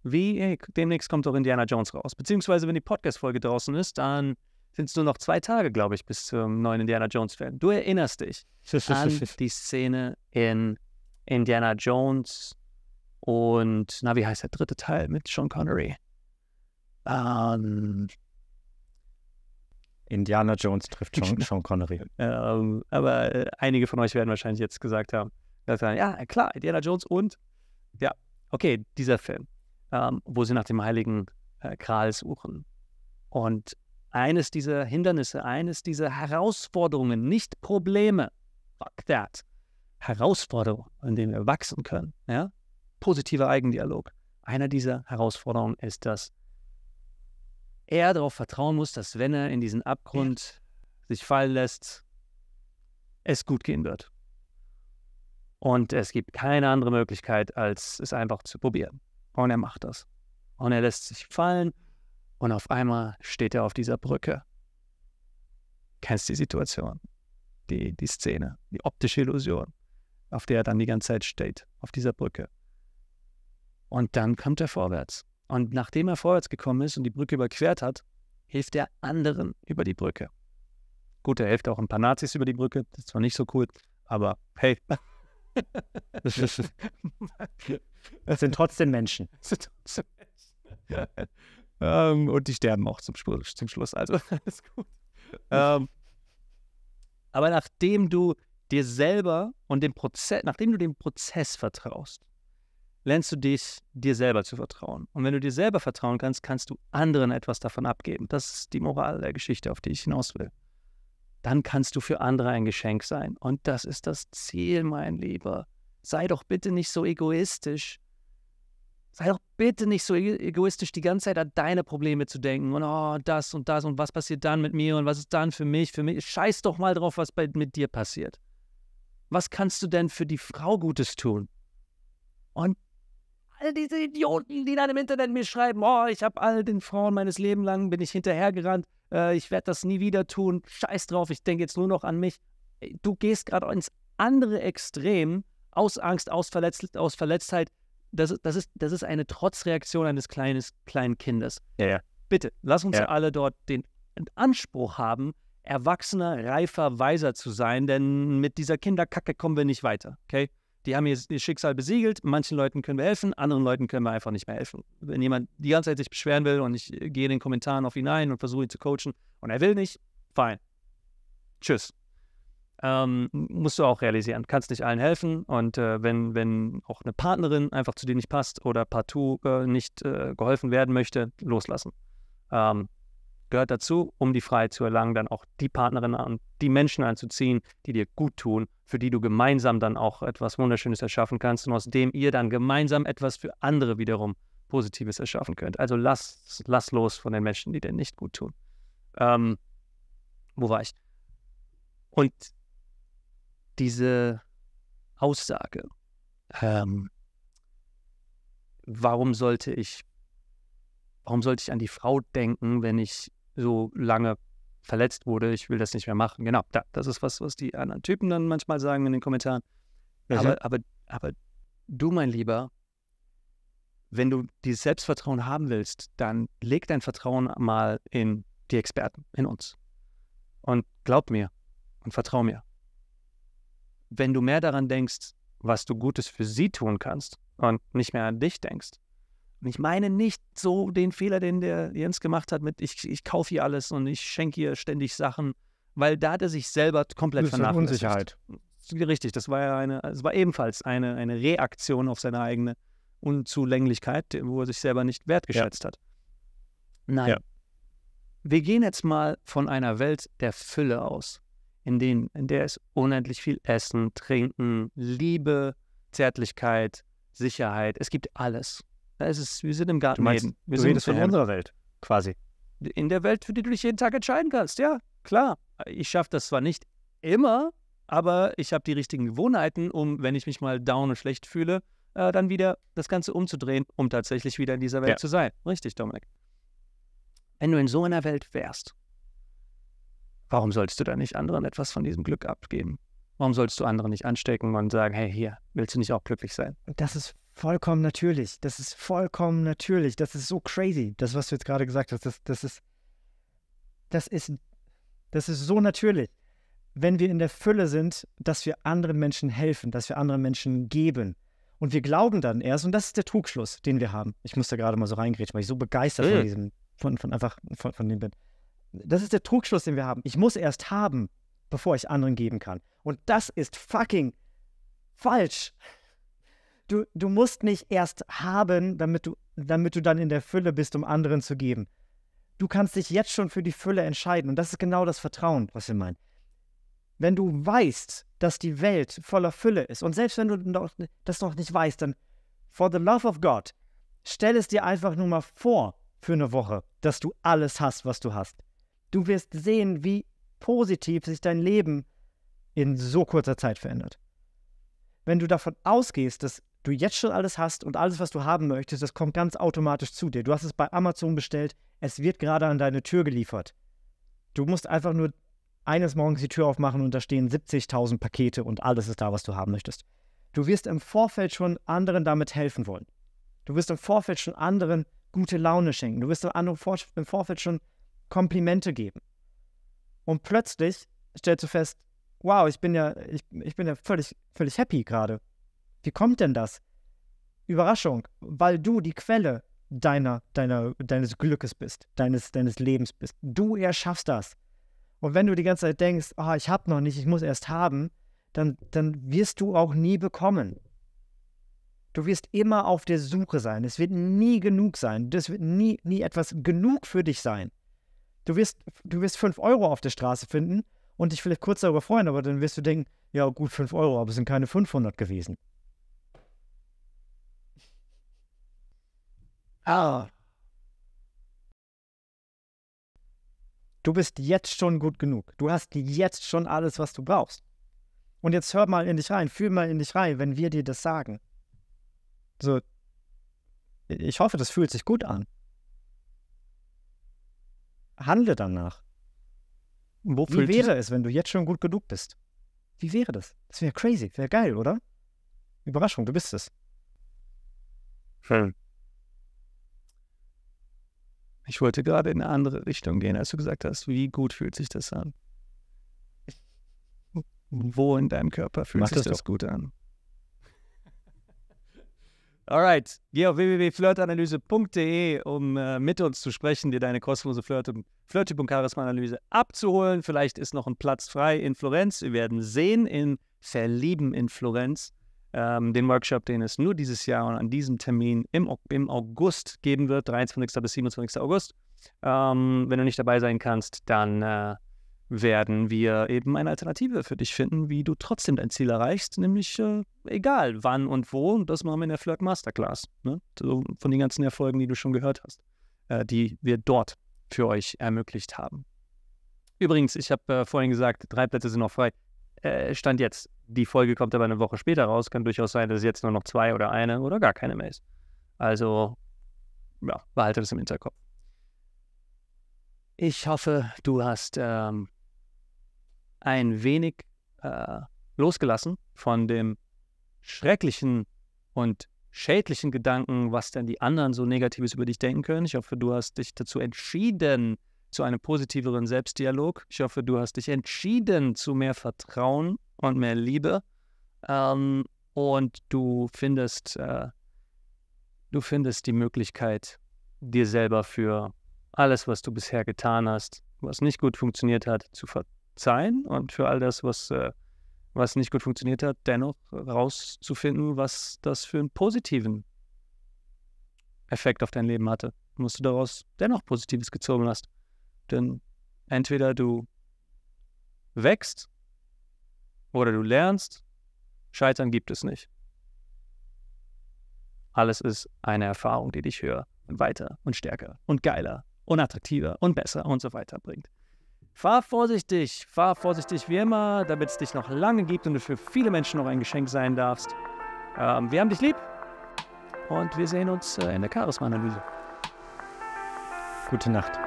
Wie ey, demnächst kommt auch Indiana Jones raus. Beziehungsweise, wenn die Podcast-Folge draußen ist, dann sind es nur noch zwei Tage, glaube ich, bis zum neuen Indiana Jones-Film. Du erinnerst dich an die Szene in Indiana Jones und, na, wie heißt der dritte Teil mit Sean Connery? Ähm, Indiana Jones trifft Sean, genau. Sean Connery. ähm, aber äh, einige von euch werden wahrscheinlich jetzt gesagt haben, dass, ja, klar, Indiana Jones und ja, okay, dieser Film, ähm, wo sie nach dem heiligen äh, Kral suchen. Und eines dieser Hindernisse, eines dieser Herausforderungen, nicht Probleme, fuck that, Herausforderungen, an denen wir wachsen können, ja? positiver Eigendialog. Einer dieser Herausforderungen ist das er darauf vertrauen muss, dass wenn er in diesen Abgrund ja. sich fallen lässt, es gut gehen wird. Und es gibt keine andere Möglichkeit, als es einfach zu probieren. Und er macht das. Und er lässt sich fallen und auf einmal steht er auf dieser Brücke. Kennst die Situation, die, die Szene, die optische Illusion, auf der er dann die ganze Zeit steht, auf dieser Brücke. Und dann kommt er vorwärts. Und nachdem er vorwärts gekommen ist und die Brücke überquert hat, hilft er anderen über die Brücke. Gut, er hilft auch ein paar Nazis über die Brücke. Das ist zwar nicht so cool, aber hey. Es sind trotzdem Menschen. Das sind trotzdem Menschen. Ja. Ähm, und die sterben auch zum, zum Schluss. Also alles gut. Ähm, aber nachdem du dir selber und dem Prozess, nachdem du dem Prozess vertraust, lernst du dich, dir selber zu vertrauen. Und wenn du dir selber vertrauen kannst, kannst du anderen etwas davon abgeben. Das ist die Moral der Geschichte, auf die ich hinaus will. Dann kannst du für andere ein Geschenk sein. Und das ist das Ziel, mein Lieber. Sei doch bitte nicht so egoistisch. Sei doch bitte nicht so egoistisch, die ganze Zeit an deine Probleme zu denken. Und oh, das und das und was passiert dann mit mir und was ist dann für mich, für mich. Scheiß doch mal drauf, was bei, mit dir passiert. Was kannst du denn für die Frau Gutes tun? Und all diese Idioten, die dann im Internet mir schreiben, oh, ich habe all den Frauen meines Lebens lang, bin ich hinterhergerannt, äh, ich werde das nie wieder tun, scheiß drauf, ich denke jetzt nur noch an mich. Äh, du gehst gerade ins andere Extrem aus Angst, aus, Verletz aus Verletztheit. Das, das, ist, das ist eine Trotzreaktion eines kleines, kleinen Kindes. Ja, ja. Bitte, lass uns ja. alle dort den Anspruch haben, erwachsener, reifer, weiser zu sein, denn mit dieser Kinderkacke kommen wir nicht weiter, okay? die haben ihr, ihr Schicksal besiegelt, manchen Leuten können wir helfen, anderen Leuten können wir einfach nicht mehr helfen. Wenn jemand die ganze Zeit sich beschweren will und ich äh, gehe in den Kommentaren auf ihn ein und versuche ihn zu coachen und er will nicht, fein. Tschüss. Ähm, musst du auch realisieren. Kannst nicht allen helfen und äh, wenn, wenn auch eine Partnerin einfach zu dir nicht passt oder partout äh, nicht äh, geholfen werden möchte, loslassen. Ähm, gehört dazu, um die Freiheit zu erlangen, dann auch die Partnerinnen und die Menschen anzuziehen, die dir gut tun, für die du gemeinsam dann auch etwas Wunderschönes erschaffen kannst und aus dem ihr dann gemeinsam etwas für andere wiederum Positives erschaffen könnt. Also lass, lass los von den Menschen, die dir nicht gut tun. Ähm, wo war ich? Und diese Aussage, ähm, warum sollte ich, warum sollte ich an die Frau denken, wenn ich so lange verletzt wurde, ich will das nicht mehr machen. Genau, da, das ist was, was die anderen Typen dann manchmal sagen in den Kommentaren. Mhm. Aber, aber, aber du, mein Lieber, wenn du dieses Selbstvertrauen haben willst, dann leg dein Vertrauen mal in die Experten, in uns. Und glaub mir und vertrau mir. Wenn du mehr daran denkst, was du Gutes für sie tun kannst und nicht mehr an dich denkst, und ich meine nicht so den Fehler, den der Jens gemacht hat mit ich, ich kaufe hier alles und ich schenke hier ständig Sachen, weil da hat er sich selber komplett vernachlässigt. Unsicherheit. Richtig, das war ja eine, es war ebenfalls eine, eine Reaktion auf seine eigene Unzulänglichkeit, wo er sich selber nicht wertgeschätzt ja. hat. Nein. Ja. Wir gehen jetzt mal von einer Welt der Fülle aus, in, denen, in der es unendlich viel Essen, Trinken, Liebe, Zärtlichkeit, Sicherheit, es gibt alles. Da ist es, wir sind im Garten. Du meinst, Eden. Wir du sind in unserer Welt, quasi. In der Welt, für die du dich jeden Tag entscheiden kannst, ja, klar. Ich schaffe das zwar nicht immer, aber ich habe die richtigen Gewohnheiten, um, wenn ich mich mal down und schlecht fühle, äh, dann wieder das Ganze umzudrehen, um tatsächlich wieder in dieser Welt ja. zu sein. Richtig, Dominik. Wenn du in so einer Welt wärst, warum solltest du da nicht anderen etwas von diesem Glück abgeben? Warum solltest du anderen nicht anstecken und sagen, hey, hier, willst du nicht auch glücklich sein? Das ist vollkommen natürlich. Das ist vollkommen natürlich. Das ist so crazy. Das, was du jetzt gerade gesagt hast, das, das ist, das ist, das ist so natürlich. Wenn wir in der Fülle sind, dass wir anderen Menschen helfen, dass wir anderen Menschen geben. Und wir glauben dann erst, und das ist der Trugschluss, den wir haben. Ich muss da gerade mal so reingrätschen, weil ich so begeistert von diesem, von, von einfach, von, von dem bin. Das ist der Trugschluss, den wir haben. Ich muss erst haben, bevor ich anderen geben kann. Und das ist fucking falsch du, du musst nicht erst haben, damit du, damit du dann in der Fülle bist, um anderen zu geben. Du kannst dich jetzt schon für die Fülle entscheiden. Und das ist genau das Vertrauen, was wir meinen. Wenn du weißt, dass die Welt voller Fülle ist, und selbst wenn du das noch nicht weißt, dann, for the love of God, stell es dir einfach nur mal vor für eine Woche, dass du alles hast, was du hast. Du wirst sehen, wie positiv sich dein Leben in so kurzer Zeit verändert. Wenn du davon ausgehst, dass du jetzt schon alles hast und alles, was du haben möchtest, das kommt ganz automatisch zu dir. Du hast es bei Amazon bestellt, es wird gerade an deine Tür geliefert. Du musst einfach nur eines Morgens die Tür aufmachen und da stehen 70.000 Pakete und alles ist da, was du haben möchtest. Du wirst im Vorfeld schon anderen damit helfen wollen. Du wirst im Vorfeld schon anderen gute Laune schenken. Du wirst im Vorfeld schon Komplimente geben. Und plötzlich stellst du fest, wow, ich bin ja, ich, ich bin ja völlig, völlig happy gerade. Wie kommt denn das? Überraschung, weil du die Quelle deiner, deiner, deines Glückes bist, deines, deines Lebens bist. Du erschaffst das. Und wenn du die ganze Zeit denkst, oh, ich habe noch nicht, ich muss erst haben, dann, dann wirst du auch nie bekommen. Du wirst immer auf der Suche sein. Es wird nie genug sein. Das wird nie, nie etwas genug für dich sein. Du wirst, du wirst 5 Euro auf der Straße finden und dich vielleicht kurz darüber freuen, aber dann wirst du denken, ja gut, 5 Euro, aber es sind keine 500 gewesen. R. Ah. Du bist jetzt schon gut genug. Du hast jetzt schon alles, was du brauchst. Und jetzt hör mal in dich rein, fühl mal in dich rein, wenn wir dir das sagen. So, ich hoffe, das fühlt sich gut an. Handle danach. Wo Wie wäre es, wenn du jetzt schon gut genug bist? Wie wäre das? Das wäre crazy, wäre geil, oder? Überraschung, du bist es. Schön. Ich wollte gerade in eine andere Richtung gehen, als du gesagt hast, wie gut fühlt sich das an? Wo in deinem Körper fühlt Mach sich das, das gut an? Alright, geh auf www.flirtanalyse.de, um äh, mit uns zu sprechen, dir deine kostenlose Flirt- Flirttyp und Charisma-Analyse abzuholen. Vielleicht ist noch ein Platz frei in Florenz. Wir werden sehen in Verlieben in Florenz ähm, den Workshop, den es nur dieses Jahr und an diesem Termin im, im August geben wird, 23. bis 27. August. Ähm, wenn du nicht dabei sein kannst, dann äh, werden wir eben eine Alternative für dich finden, wie du trotzdem dein Ziel erreichst, nämlich äh, egal wann und wo. Und das machen wir in der Flirt Masterclass. Ne? So von den ganzen Erfolgen, die du schon gehört hast, äh, die wir dort für euch ermöglicht haben. Übrigens, ich habe äh, vorhin gesagt, drei Plätze sind noch frei äh, Stand jetzt. Die Folge kommt aber eine Woche später raus. Kann durchaus sein, dass es jetzt nur noch zwei oder eine oder gar keine mehr ist. Also, ja, behalte das im Hinterkopf. Ich hoffe, du hast ähm, ein wenig äh, losgelassen von dem schrecklichen und schädlichen Gedanken, was denn die anderen so Negatives über dich denken können. Ich hoffe, du hast dich dazu entschieden, zu einem positiveren Selbstdialog. Ich hoffe, du hast dich entschieden zu mehr Vertrauen und mehr Liebe. Ähm, und du findest, äh, du findest die Möglichkeit, dir selber für alles, was du bisher getan hast, was nicht gut funktioniert hat, zu verzeihen und für all das, was, äh, was nicht gut funktioniert hat, dennoch rauszufinden, was das für einen positiven Effekt auf dein Leben hatte. Und was du daraus dennoch Positives gezogen hast. Denn entweder du wächst oder du lernst, Scheitern gibt es nicht. Alles ist eine Erfahrung, die dich höher und weiter und stärker und geiler und attraktiver und besser und so weiter bringt. Fahr vorsichtig, fahr vorsichtig wie immer, damit es dich noch lange gibt und du für viele Menschen noch ein Geschenk sein darfst. Ähm, wir haben dich lieb und wir sehen uns äh, in der Charisma-Analyse. Gute Nacht.